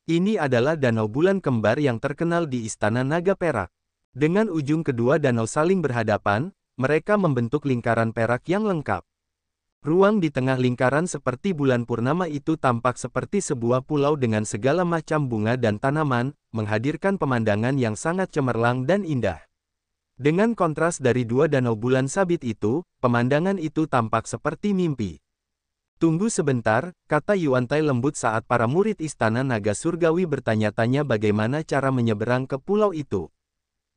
Ini adalah danau bulan kembar yang terkenal di Istana Naga Perak. Dengan ujung kedua danau saling berhadapan, mereka membentuk lingkaran perak yang lengkap. Ruang di tengah lingkaran seperti bulan purnama itu tampak seperti sebuah pulau dengan segala macam bunga dan tanaman, menghadirkan pemandangan yang sangat cemerlang dan indah. Dengan kontras dari dua danau bulan sabit itu, pemandangan itu tampak seperti mimpi. Tunggu sebentar, kata Yuan Tai lembut saat para murid istana naga surgawi bertanya-tanya bagaimana cara menyeberang ke pulau itu.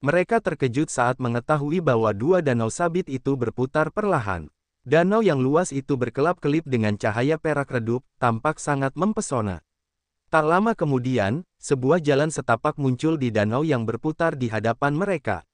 Mereka terkejut saat mengetahui bahwa dua danau sabit itu berputar perlahan. Danau yang luas itu berkelap-kelip dengan cahaya perak redup, tampak sangat mempesona. Tak lama kemudian, sebuah jalan setapak muncul di danau yang berputar di hadapan mereka.